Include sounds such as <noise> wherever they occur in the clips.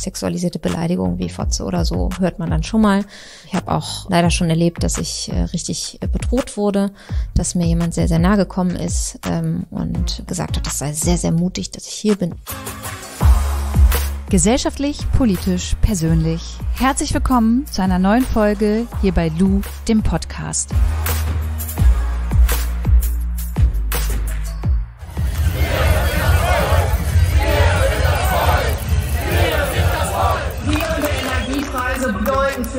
sexualisierte Beleidigungen wie Fotze oder so hört man dann schon mal. Ich habe auch leider schon erlebt, dass ich äh, richtig äh, bedroht wurde, dass mir jemand sehr, sehr nahe gekommen ist ähm, und gesagt hat, das sei sehr, sehr mutig, dass ich hier bin. Gesellschaftlich, politisch, persönlich. Herzlich willkommen zu einer neuen Folge hier bei Lou, dem Podcast.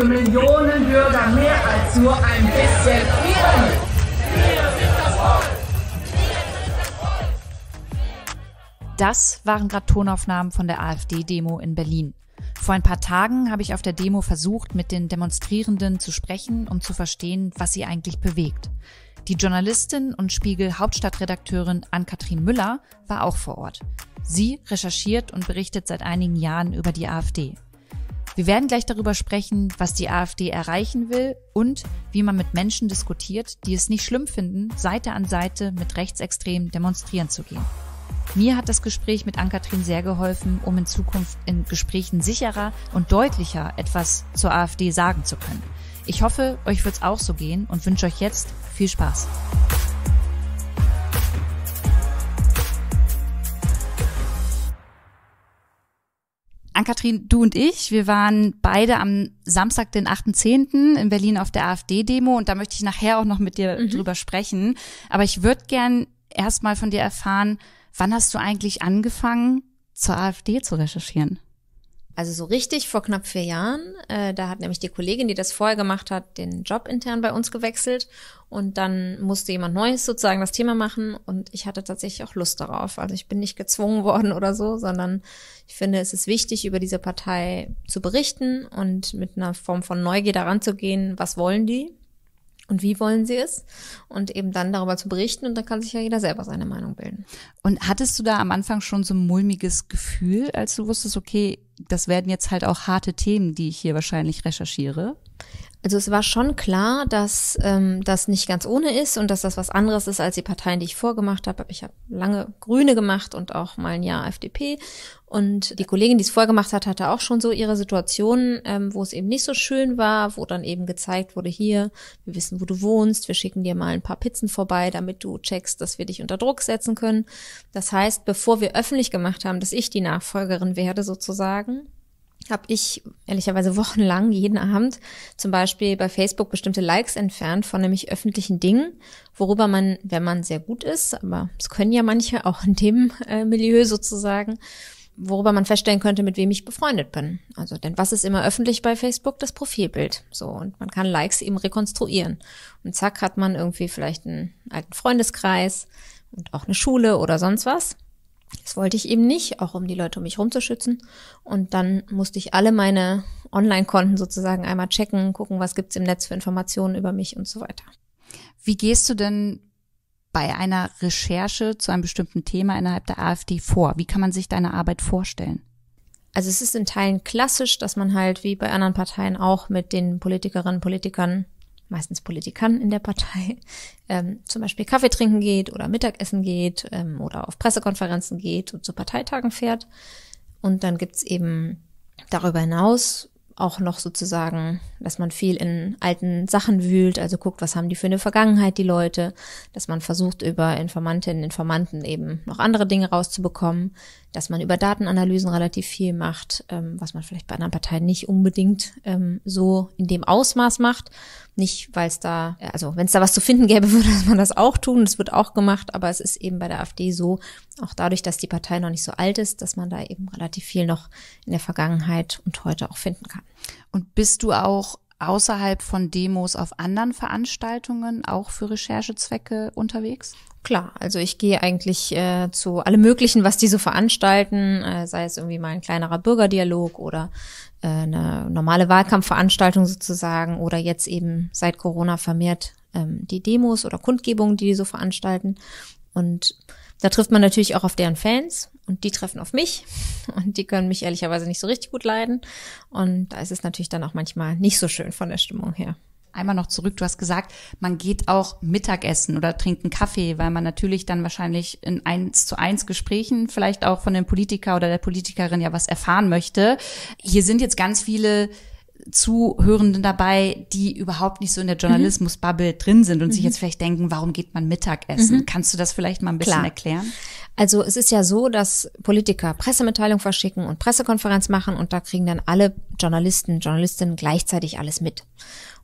für Millionen Bürger mehr als nur ein bisschen Frieden. Das waren gerade Tonaufnahmen von der AfD-Demo in Berlin. Vor ein paar Tagen habe ich auf der Demo versucht, mit den Demonstrierenden zu sprechen, um zu verstehen, was sie eigentlich bewegt. Die Journalistin und Spiegel-Hauptstadtredakteurin Ann-Kathrin Müller war auch vor Ort. Sie recherchiert und berichtet seit einigen Jahren über die AfD. Wir werden gleich darüber sprechen, was die AfD erreichen will und wie man mit Menschen diskutiert, die es nicht schlimm finden, Seite an Seite mit Rechtsextremen demonstrieren zu gehen. Mir hat das Gespräch mit Ann-Kathrin sehr geholfen, um in Zukunft in Gesprächen sicherer und deutlicher etwas zur AfD sagen zu können. Ich hoffe, euch wird es auch so gehen und wünsche euch jetzt viel Spaß. Ann-Kathrin, du und ich, wir waren beide am Samstag, den 8.10. in Berlin auf der AfD-Demo und da möchte ich nachher auch noch mit dir mhm. drüber sprechen. Aber ich würde gern erstmal von dir erfahren, wann hast du eigentlich angefangen, zur AfD zu recherchieren? Also so richtig vor knapp vier Jahren. Äh, da hat nämlich die Kollegin, die das vorher gemacht hat, den Job intern bei uns gewechselt. Und dann musste jemand Neues sozusagen das Thema machen. Und ich hatte tatsächlich auch Lust darauf. Also ich bin nicht gezwungen <laughs> worden oder so, sondern ich finde, es ist wichtig, über diese Partei zu berichten und mit einer Form von Neugier daran zu gehen, was wollen die? und wie wollen sie es und eben dann darüber zu berichten und dann kann sich ja jeder selber seine Meinung bilden. Und hattest du da am Anfang schon so ein mulmiges Gefühl, als du wusstest, okay, das werden jetzt halt auch harte Themen, die ich hier wahrscheinlich recherchiere? Also es war schon klar, dass ähm, das nicht ganz ohne ist und dass das was anderes ist als die Parteien, die ich vorgemacht habe. Ich habe lange Grüne gemacht und auch mal ein Jahr FDP. Und die Kollegin, die es vorgemacht hat, hatte auch schon so ihre Situation, ähm, wo es eben nicht so schön war, wo dann eben gezeigt wurde, hier, wir wissen, wo du wohnst, wir schicken dir mal ein paar Pizzen vorbei, damit du checkst, dass wir dich unter Druck setzen können. Das heißt, bevor wir öffentlich gemacht haben, dass ich die Nachfolgerin werde sozusagen, habe ich ehrlicherweise wochenlang jeden Abend zum Beispiel bei Facebook bestimmte Likes entfernt von nämlich öffentlichen Dingen, worüber man, wenn man sehr gut ist, aber es können ja manche auch in dem äh, Milieu sozusagen, worüber man feststellen könnte, mit wem ich befreundet bin. Also, denn was ist immer öffentlich bei Facebook? Das Profilbild. So, und man kann Likes eben rekonstruieren. Und zack, hat man irgendwie vielleicht einen alten Freundeskreis und auch eine Schule oder sonst was. Das wollte ich eben nicht, auch um die Leute um mich rumzuschützen. Und dann musste ich alle meine Online-Konten sozusagen einmal checken, gucken, was gibt's im Netz für Informationen über mich und so weiter. Wie gehst du denn bei einer Recherche zu einem bestimmten Thema innerhalb der AfD vor? Wie kann man sich deine Arbeit vorstellen? Also es ist in Teilen klassisch, dass man halt wie bei anderen Parteien auch mit den Politikerinnen und Politikern meistens Politikern in der Partei, <laughs> ähm, zum Beispiel Kaffee trinken geht oder Mittagessen geht ähm, oder auf Pressekonferenzen geht und zu Parteitagen fährt. Und dann gibt's eben darüber hinaus auch noch sozusagen, dass man viel in alten Sachen wühlt, also guckt, was haben die für eine Vergangenheit, die Leute, dass man versucht, über Informantinnen, Informanten eben noch andere Dinge rauszubekommen, dass man über Datenanalysen relativ viel macht, ähm, was man vielleicht bei anderen Parteien nicht unbedingt ähm, so in dem Ausmaß macht. Nicht, weil es da, äh, also wenn es da was zu finden gäbe, <laughs> würde man das auch tun. Das wird auch gemacht, aber es ist eben bei der AfD so, auch dadurch, dass die Partei noch nicht so alt ist, dass man da eben relativ viel noch in der Vergangenheit und heute auch finden kann. Und bist du auch außerhalb von Demos auf anderen Veranstaltungen auch für Recherchezwecke unterwegs? Klar, also ich gehe eigentlich äh, zu allem Möglichen, was die so veranstalten, äh, sei es irgendwie mal ein kleinerer Bürgerdialog oder äh, eine normale Wahlkampfveranstaltung sozusagen oder jetzt eben seit Corona vermehrt ähm, die Demos oder Kundgebungen, die die so veranstalten. Und da trifft man natürlich auch auf deren Fans und die treffen auf mich und die können mich ehrlicherweise nicht so richtig gut leiden. Und da ist es natürlich dann auch manchmal nicht so schön von der Stimmung her. Einmal noch zurück, du hast gesagt, man geht auch Mittagessen oder trinkt einen Kaffee, weil man natürlich dann wahrscheinlich in eins zu eins Gesprächen vielleicht auch von dem Politiker oder der Politikerin ja was erfahren möchte. Hier sind jetzt ganz viele Zuhörenden dabei, die überhaupt nicht so in der mhm. Journalismusbubble mhm. drin sind und mhm. sich jetzt vielleicht denken, warum geht man Mittagessen? Mhm. Kannst du das vielleicht mal ein bisschen Klar. erklären? Also es ist ja so, dass Politiker Pressemitteilungen verschicken und Pressekonferenz machen und da kriegen dann alle Journalisten, Journalistinnen gleichzeitig alles mit.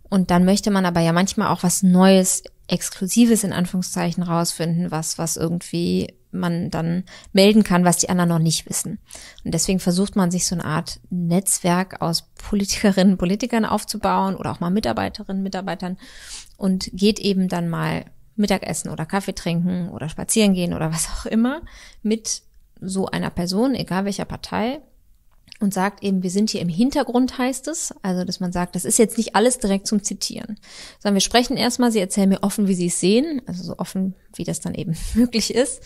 Und dann möchte man aber ja manchmal auch was Neues, Exklusives in Anführungszeichen rausfinden, was, was irgendwie man dann melden kann, was die anderen noch nicht wissen. Und deswegen versucht man sich so eine Art Netzwerk aus Politikerinnen und Politikern aufzubauen oder auch mal Mitarbeiterinnen, Mitarbeitern und geht eben dann mal Mittagessen oder Kaffee trinken oder spazieren gehen oder was auch immer mit so einer Person, egal welcher Partei, und sagt eben, wir sind hier im Hintergrund, heißt es. Also, dass man sagt, das ist jetzt nicht alles direkt zum Zitieren. Sondern wir sprechen erstmal, sie erzählen mir offen, wie sie es sehen, also so offen, wie das dann eben <laughs> möglich ist.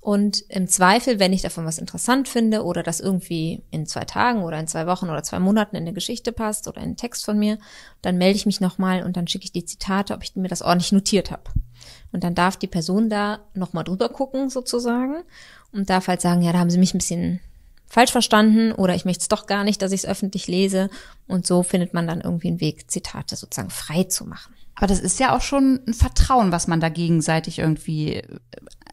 Und im Zweifel, wenn ich davon was interessant finde oder das irgendwie in zwei Tagen oder in zwei Wochen oder zwei Monaten in eine Geschichte passt oder in einen Text von mir, dann melde ich mich nochmal und dann schicke ich die Zitate, ob ich mir das ordentlich notiert habe. Und dann darf die Person da nochmal drüber gucken sozusagen und darf halt sagen, ja, da haben sie mich ein bisschen falsch verstanden oder ich möchte es doch gar nicht, dass ich es öffentlich lese. Und so findet man dann irgendwie einen Weg, Zitate sozusagen frei zu machen. Aber das ist ja auch schon ein Vertrauen, was man da gegenseitig irgendwie äh,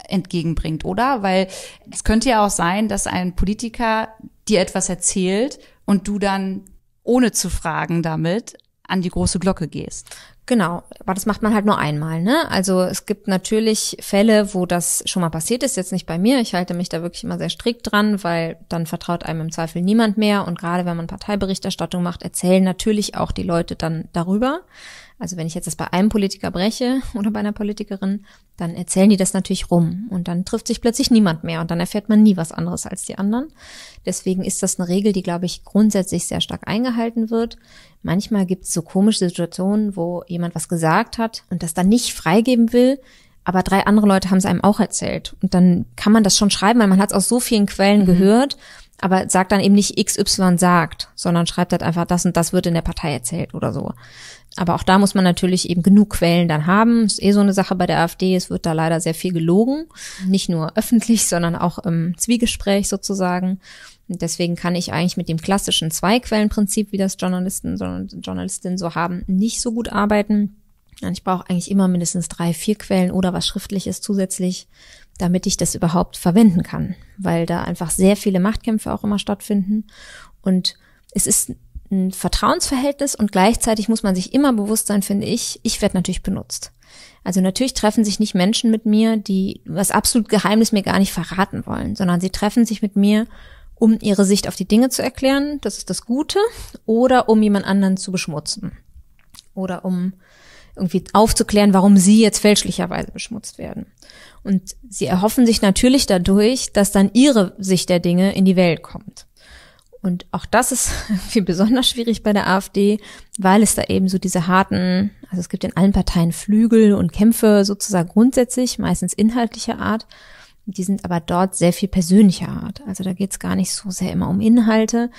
entgegenbringt, oder? Weil es könnte ja auch sein, dass ein Politiker dir etwas erzählt und du dann ohne zu fragen damit an die große Glocke gehst. Genau, aber das macht man halt nur einmal, ne? Also es gibt natürlich Fälle, wo das schon mal passiert ist, jetzt nicht bei mir. Ich halte mich da wirklich immer sehr strikt dran, weil dann vertraut einem im Zweifel niemand mehr. Und gerade wenn man Parteiberichterstattung macht, erzählen natürlich auch die Leute dann darüber. Also wenn ich jetzt das bei einem Politiker breche <laughs> oder bei einer Politikerin, dann erzählen die das natürlich rum und dann trifft sich plötzlich niemand mehr und dann erfährt man nie was anderes als die anderen. Deswegen ist das eine Regel, die, glaube ich, grundsätzlich sehr stark eingehalten wird. Manchmal gibt es so komische Situationen, wo jemand was gesagt hat und das dann nicht freigeben will, aber drei andere Leute haben es einem auch erzählt. Und dann kann man das schon schreiben, weil man hat es aus so vielen Quellen mhm. gehört, aber sagt dann eben nicht XY sagt, sondern schreibt halt einfach, das und das wird in der Partei erzählt oder so. Aber auch da muss man natürlich eben genug Quellen dann haben. Ist eh so eine Sache bei der AfD. Es wird da leider sehr viel gelogen. Nicht nur öffentlich, sondern auch im Zwiegespräch sozusagen. Und deswegen kann ich eigentlich mit dem klassischen Zwei-Quellen-Prinzip, wie das Journalisten und Journalistinnen so haben, nicht so gut arbeiten. Ich brauche eigentlich immer mindestens drei, vier Quellen oder was Schriftliches zusätzlich, damit ich das überhaupt verwenden kann. Weil da einfach sehr viele Machtkämpfe auch immer stattfinden. Und es ist ein Vertrauensverhältnis und gleichzeitig muss man sich immer bewusst sein, finde ich, ich werde natürlich benutzt. Also natürlich treffen sich nicht Menschen mit mir, die was absolut Geheimnis mir gar nicht verraten wollen, sondern sie treffen sich mit mir, um ihre Sicht auf die Dinge zu erklären, das ist das Gute, oder um jemand anderen zu beschmutzen. Oder um irgendwie aufzuklären, warum sie jetzt fälschlicherweise beschmutzt werden. Und sie erhoffen sich natürlich dadurch, dass dann ihre Sicht der Dinge in die Welt kommt. Und auch das ist viel <laughs> besonders schwierig bei der AfD, weil es da eben so diese harten, also es gibt in allen Parteien Flügel und Kämpfe sozusagen grundsätzlich, meistens inhaltlicher Art. Die sind aber dort sehr viel persönlicher Art. Also da geht es gar nicht so sehr immer um Inhalte.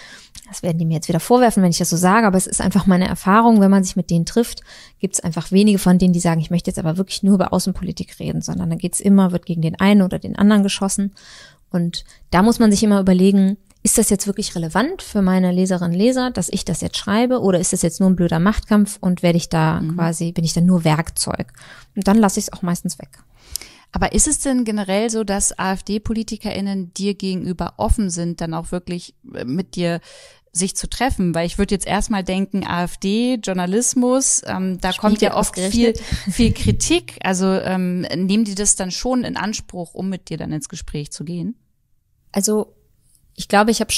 Das werden die mir jetzt wieder vorwerfen, wenn ich das so sage, aber es ist einfach meine Erfahrung, wenn man sich mit denen trifft, gibt es einfach wenige von denen, die sagen, ich möchte jetzt aber wirklich nur über Außenpolitik reden, sondern da geht es immer, wird gegen den einen oder den anderen geschossen. Und da muss man sich immer überlegen, ist das jetzt wirklich relevant für meine Leserinnen und Leser, dass ich das jetzt schreibe oder ist das jetzt nur ein blöder Machtkampf und werde ich da mhm. quasi, bin ich dann nur Werkzeug? Und dann lasse ich es auch meistens weg. Aber ist es denn generell so, dass AfD-PolitikerInnen dir gegenüber offen sind, dann auch wirklich äh, mit dir sich zu treffen, weil ich würde jetzt erstmal denken, AfD, Journalismus, ähm, da Spiegel kommt ja oft viel, <laughs> viel Kritik. Also ähm, nehmen die das dann schon in Anspruch, um mit dir dann ins Gespräch zu gehen? Also ich glaube, ich habe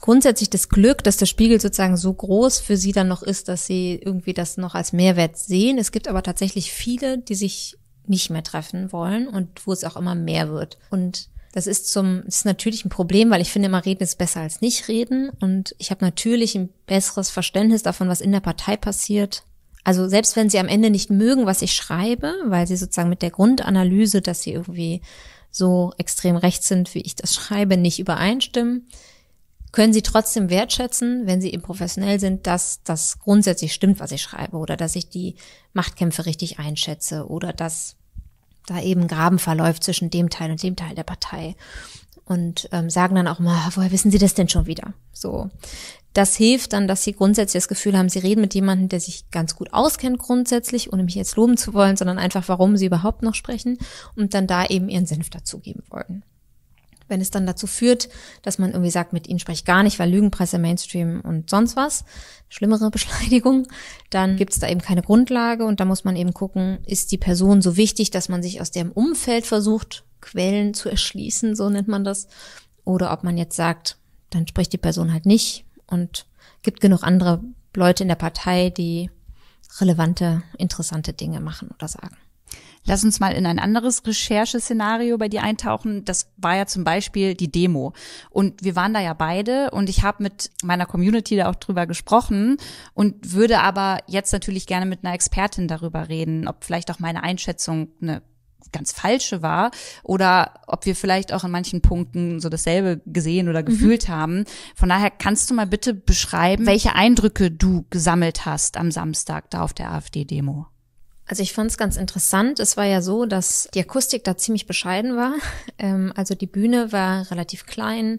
grundsätzlich das Glück, dass der Spiegel sozusagen so groß für sie dann noch ist, dass sie irgendwie das noch als Mehrwert sehen. Es gibt aber tatsächlich viele, die sich nicht mehr treffen wollen und wo es auch immer mehr wird. Und das ist zum, das ist natürlich ein Problem, weil ich finde immer reden ist besser als nicht reden und ich habe natürlich ein besseres Verständnis davon, was in der Partei passiert. Also selbst wenn sie am Ende nicht mögen, was ich schreibe, weil sie sozusagen mit der Grundanalyse, dass sie irgendwie so extrem rechts sind, wie ich das schreibe, nicht übereinstimmen, können sie trotzdem wertschätzen, wenn sie eben professionell sind, dass das grundsätzlich stimmt, was ich schreibe oder dass ich die Machtkämpfe richtig einschätze oder dass da eben Graben verläuft zwischen dem Teil und dem Teil der Partei und ähm, sagen dann auch mal, woher wissen Sie das denn schon wieder? So, das hilft dann, dass sie grundsätzlich das Gefühl haben, sie reden mit jemandem, der sich ganz gut auskennt grundsätzlich, ohne mich jetzt loben zu wollen, sondern einfach, warum sie überhaupt noch sprechen und dann da eben ihren Senf dazugeben wollen. Wenn es dann dazu führt, dass man irgendwie sagt, mit ihnen spreche ich gar nicht, weil Lügenpresse, Mainstream und sonst was, schlimmere <laughs> Beschleunigung, dann gibt es da eben keine Grundlage und da muss man eben gucken, ist die Person so wichtig, dass man sich aus deren Umfeld versucht, Quellen zu erschließen, so nennt man das, oder ob man jetzt sagt, dann spricht die Person halt nicht, und gibt genug andere Leute in der Partei, die relevante, interessante Dinge machen oder sagen. Lass uns mal in ein anderes Rechercheszenario bei dir eintauchen. Das war ja zum Beispiel die Demo. Und wir waren da ja beide und ich habe mit meiner Community da auch drüber gesprochen und würde aber jetzt natürlich gerne mit einer Expertin darüber reden, ob vielleicht auch meine Einschätzung eine ganz falsche war oder ob wir vielleicht auch in manchen Punkten so dasselbe gesehen oder mhm. gefühlt mhm. haben. Von daher kannst du mal bitte beschreiben, welche Eindrücke du gesammelt hast am Samstag da auf der AfD-Demo. Also ich fand es ganz interessant. Es war ja so, dass die Akustik da ziemlich bescheiden war. <laughs> Ähm, also die Bühne war relativ klein.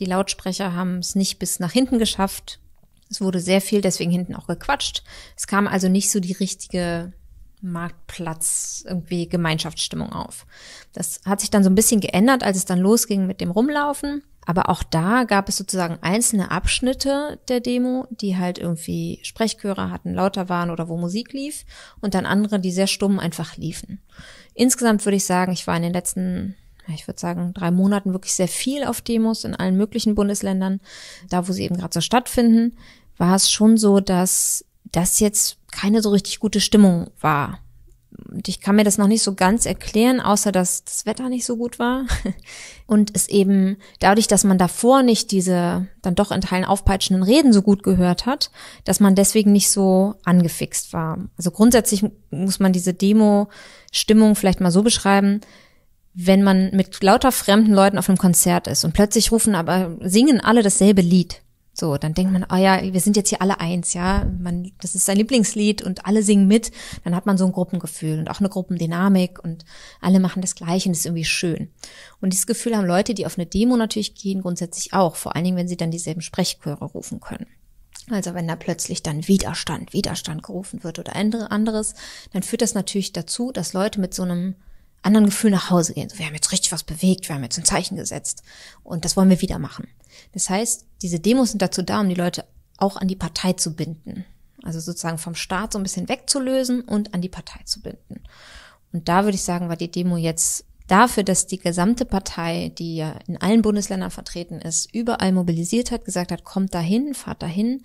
Die Lautsprecher haben es nicht bis nach hinten geschafft. Es wurde sehr viel deswegen hinten auch gequatscht. Es kam also nicht so die richtige Marktplatz irgendwie Gemeinschaftsstimmung auf. Das hat sich dann so ein bisschen geändert, als es dann losging mit dem Rumlaufen. Aber auch da gab es sozusagen einzelne Abschnitte der Demo, die halt irgendwie Sprechchöre hatten, lauter waren oder wo Musik lief und dann andere, die sehr stumm einfach liefen. Insgesamt würde ich sagen, ich war in den letzten ich würde sagen, drei Monaten wirklich sehr viel auf Demos in allen möglichen Bundesländern, da wo sie eben gerade so stattfinden, war es schon so, dass das jetzt keine so richtig gute Stimmung war. Und ich kann mir das noch nicht so ganz erklären, außer dass das Wetter nicht so gut war. <laughs> Und es eben dadurch, dass man davor nicht diese dann doch in Teilen aufpeitschenden Reden so gut gehört hat, dass man deswegen nicht so angefixt war. Also grundsätzlich muss man diese Demo-Stimmung vielleicht mal so beschreiben, wenn man mit lauter fremden Leuten auf einem Konzert ist und plötzlich rufen aber, singen alle dasselbe Lied so, dann denkt man, oh ja, wir sind jetzt hier alle eins, ja. Man, das ist sein Lieblingslied und alle singen mit. Dann hat man so ein Gruppengefühl und auch eine Gruppendynamik und alle machen das Gleiche und das ist irgendwie schön. Und dieses Gefühl haben Leute, die auf eine Demo natürlich gehen, grundsätzlich auch. Vor allen Dingen, wenn sie dann dieselben Sprechchöre rufen können. Also wenn da plötzlich dann Widerstand, Widerstand gerufen wird oder anderes, dann führt das natürlich dazu, dass Leute mit so einem anderen Gefühl nach Hause gehen. So, wir haben jetzt richtig was bewegt, wir haben jetzt ein Zeichen gesetzt und das wollen wir wieder machen. Das heißt, diese Demos sind dazu da, um die Leute auch an die Partei zu binden. Also sozusagen vom Staat so ein bisschen wegzulösen und an die Partei zu binden. Und da würde ich sagen, war die Demo jetzt dafür, dass die gesamte Partei, die ja in allen Bundesländern vertreten ist, überall mobilisiert hat, gesagt hat, kommt dahin, fahrt dahin,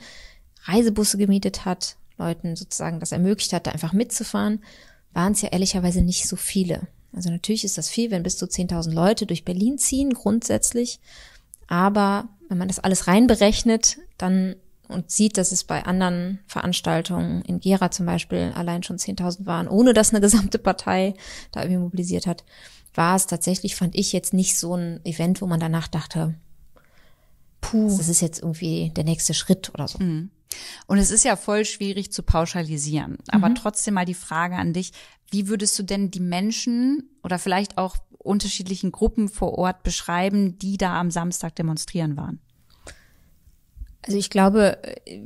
Reisebusse gemietet hat, Leuten sozusagen das ermöglicht hat, da einfach mitzufahren, waren es ja ehrlicherweise nicht so viele. Also natürlich ist das viel, wenn bis zu 10.000 Leute durch Berlin ziehen, grundsätzlich. Aber wenn man das alles reinberechnet, dann und sieht, dass es bei anderen Veranstaltungen in Gera zum Beispiel allein schon 10.000 waren, ohne dass eine gesamte Partei da irgendwie mobilisiert hat, war es tatsächlich, fand ich jetzt nicht so ein Event, wo man danach dachte, puh, das ist jetzt irgendwie der nächste Schritt oder so. Mhm. Und es ist ja voll schwierig zu pauschalisieren. Aber mhm. trotzdem mal die Frage an dich, wie würdest du denn die Menschen oder vielleicht auch unterschiedlichen Gruppen vor Ort beschreiben, die da am Samstag demonstrieren waren? Also ich glaube,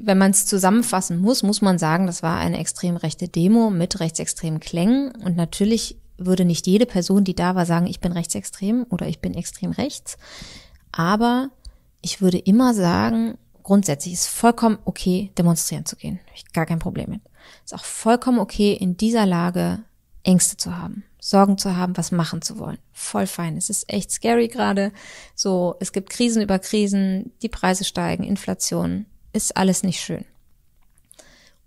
wenn man es zusammenfassen muss, muss man sagen, das war eine extrem rechte Demo mit rechtsextremen Klängen. Und natürlich würde nicht jede Person, die da war, sagen, ich bin rechtsextrem oder ich bin extrem rechts. Aber ich würde immer sagen, grundsätzlich ist vollkommen okay, demonstrieren zu gehen. Ich gar kein Problem mit. Ist auch vollkommen okay, in dieser Lage Ängste zu haben, Sorgen zu haben, was machen zu wollen. Voll fein. Es ist echt scary gerade. So, es gibt Krisen über Krisen, die Preise steigen, Inflation, ist alles nicht schön.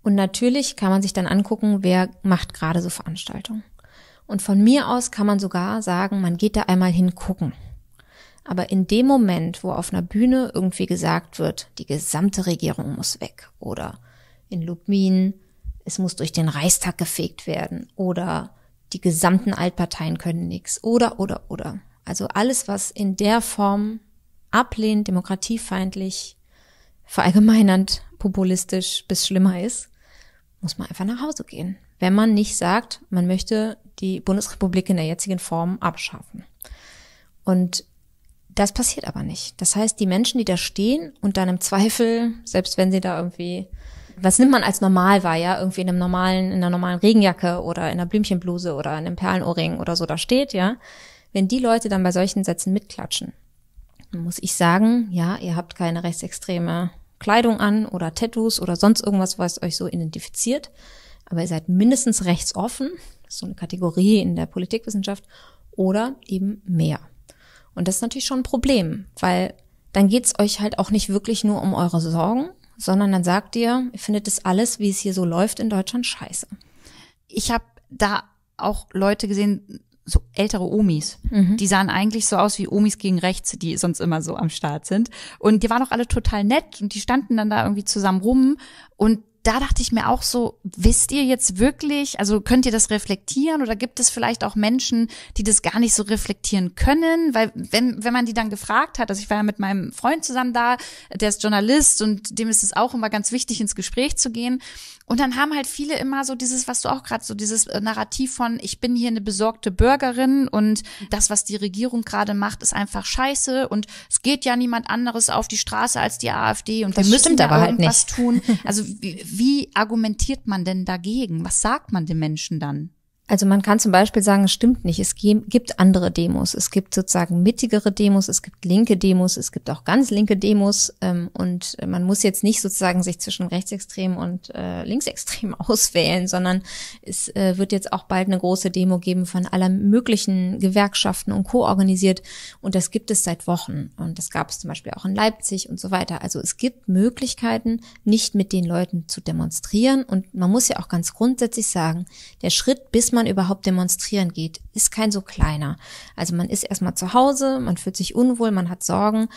Und natürlich kann man sich dann angucken, wer macht gerade so Veranstaltungen. Und von mir aus kann man sogar sagen, man geht da einmal hingucken. Aber in dem Moment, wo auf einer Bühne irgendwie gesagt wird, die gesamte Regierung muss weg oder in Lubmin es muss durch den Reichstag gefegt werden oder die gesamten Altparteien können nichts oder oder oder. Also alles, was in der Form ablehnt, demokratiefeindlich, verallgemeinernd, populistisch bis schlimmer ist, muss man einfach nach Hause gehen. Wenn man nicht sagt, man möchte die Bundesrepublik in der jetzigen Form abschaffen. Und das passiert aber nicht. Das heißt, die Menschen, die da stehen und dann im Zweifel, selbst wenn sie da irgendwie was nimmt man als normal wahr, ja, irgendwie in einem normalen, in einer normalen Regenjacke oder in einer Blümchenbluse oder in einem Perlenohrring oder so da steht, ja, wenn die Leute dann bei solchen Sätzen mitklatschen, dann muss ich sagen, ja, ihr habt keine rechtsextreme Kleidung an oder Tattoos oder sonst irgendwas, was euch so identifiziert, aber ihr seid mindestens rechtsoffen, das ist so eine Kategorie in der Politikwissenschaft, oder eben mehr. Und das ist natürlich schon ein Problem, weil dann geht's euch halt auch nicht wirklich nur um eure Sorgen, sondern dann sagt ihr, ihr findet das alles, wie es hier so läuft in Deutschland, scheiße. Ich habe da auch Leute gesehen, so ältere Omis. Mhm. Die sahen eigentlich so aus wie Omis gegen rechts, die sonst immer so am Start sind. Und die waren auch alle total nett und die standen dann da irgendwie zusammen rum und da dachte ich mir auch so, wisst ihr jetzt wirklich, also könnt ihr das reflektieren oder gibt es vielleicht auch Menschen, die das gar nicht so reflektieren können? Weil wenn, wenn man die dann gefragt hat, also ich war ja mit meinem Freund zusammen da, der ist Journalist und dem ist es auch immer ganz wichtig, ins Gespräch zu gehen. Und dann haben halt viele immer so dieses, was du auch gerade so dieses äh, Narrativ von, ich bin hier eine besorgte Bürgerin und das, was die Regierung gerade macht, ist einfach scheiße und es geht ja niemand anderes auf die Straße als die AfD und das wir müssen da aber halt nicht. tun. <laughs> Also wie, wie argumentiert man denn dagegen? Was sagt man den Menschen dann? Also man kann zum Beispiel sagen, es stimmt nicht. Es gibt andere Demos. Es gibt sozusagen mittigere Demos, es gibt linke Demos, es gibt auch ganz linke Demos. Ähm, und äh, man muss jetzt nicht sozusagen sich zwischen rechtsextrem und äh, linksextrem <laughs> auswählen, sondern es äh, wird jetzt auch bald eine große Demo geben von aller möglichen Gewerkschaften und Co. organisiert. Und das gibt es seit Wochen. Und das gab es zum Beispiel auch in Leipzig und so weiter. Also es gibt Möglichkeiten, nicht mit den Leuten zu demonstrieren. Und man muss ja auch ganz grundsätzlich sagen, der Schritt bis man überhaupt demonstrieren geht, ist kein so kleiner. Also man ist erstmal zu Hause, man fühlt sich unwohl, man hat Sorgen,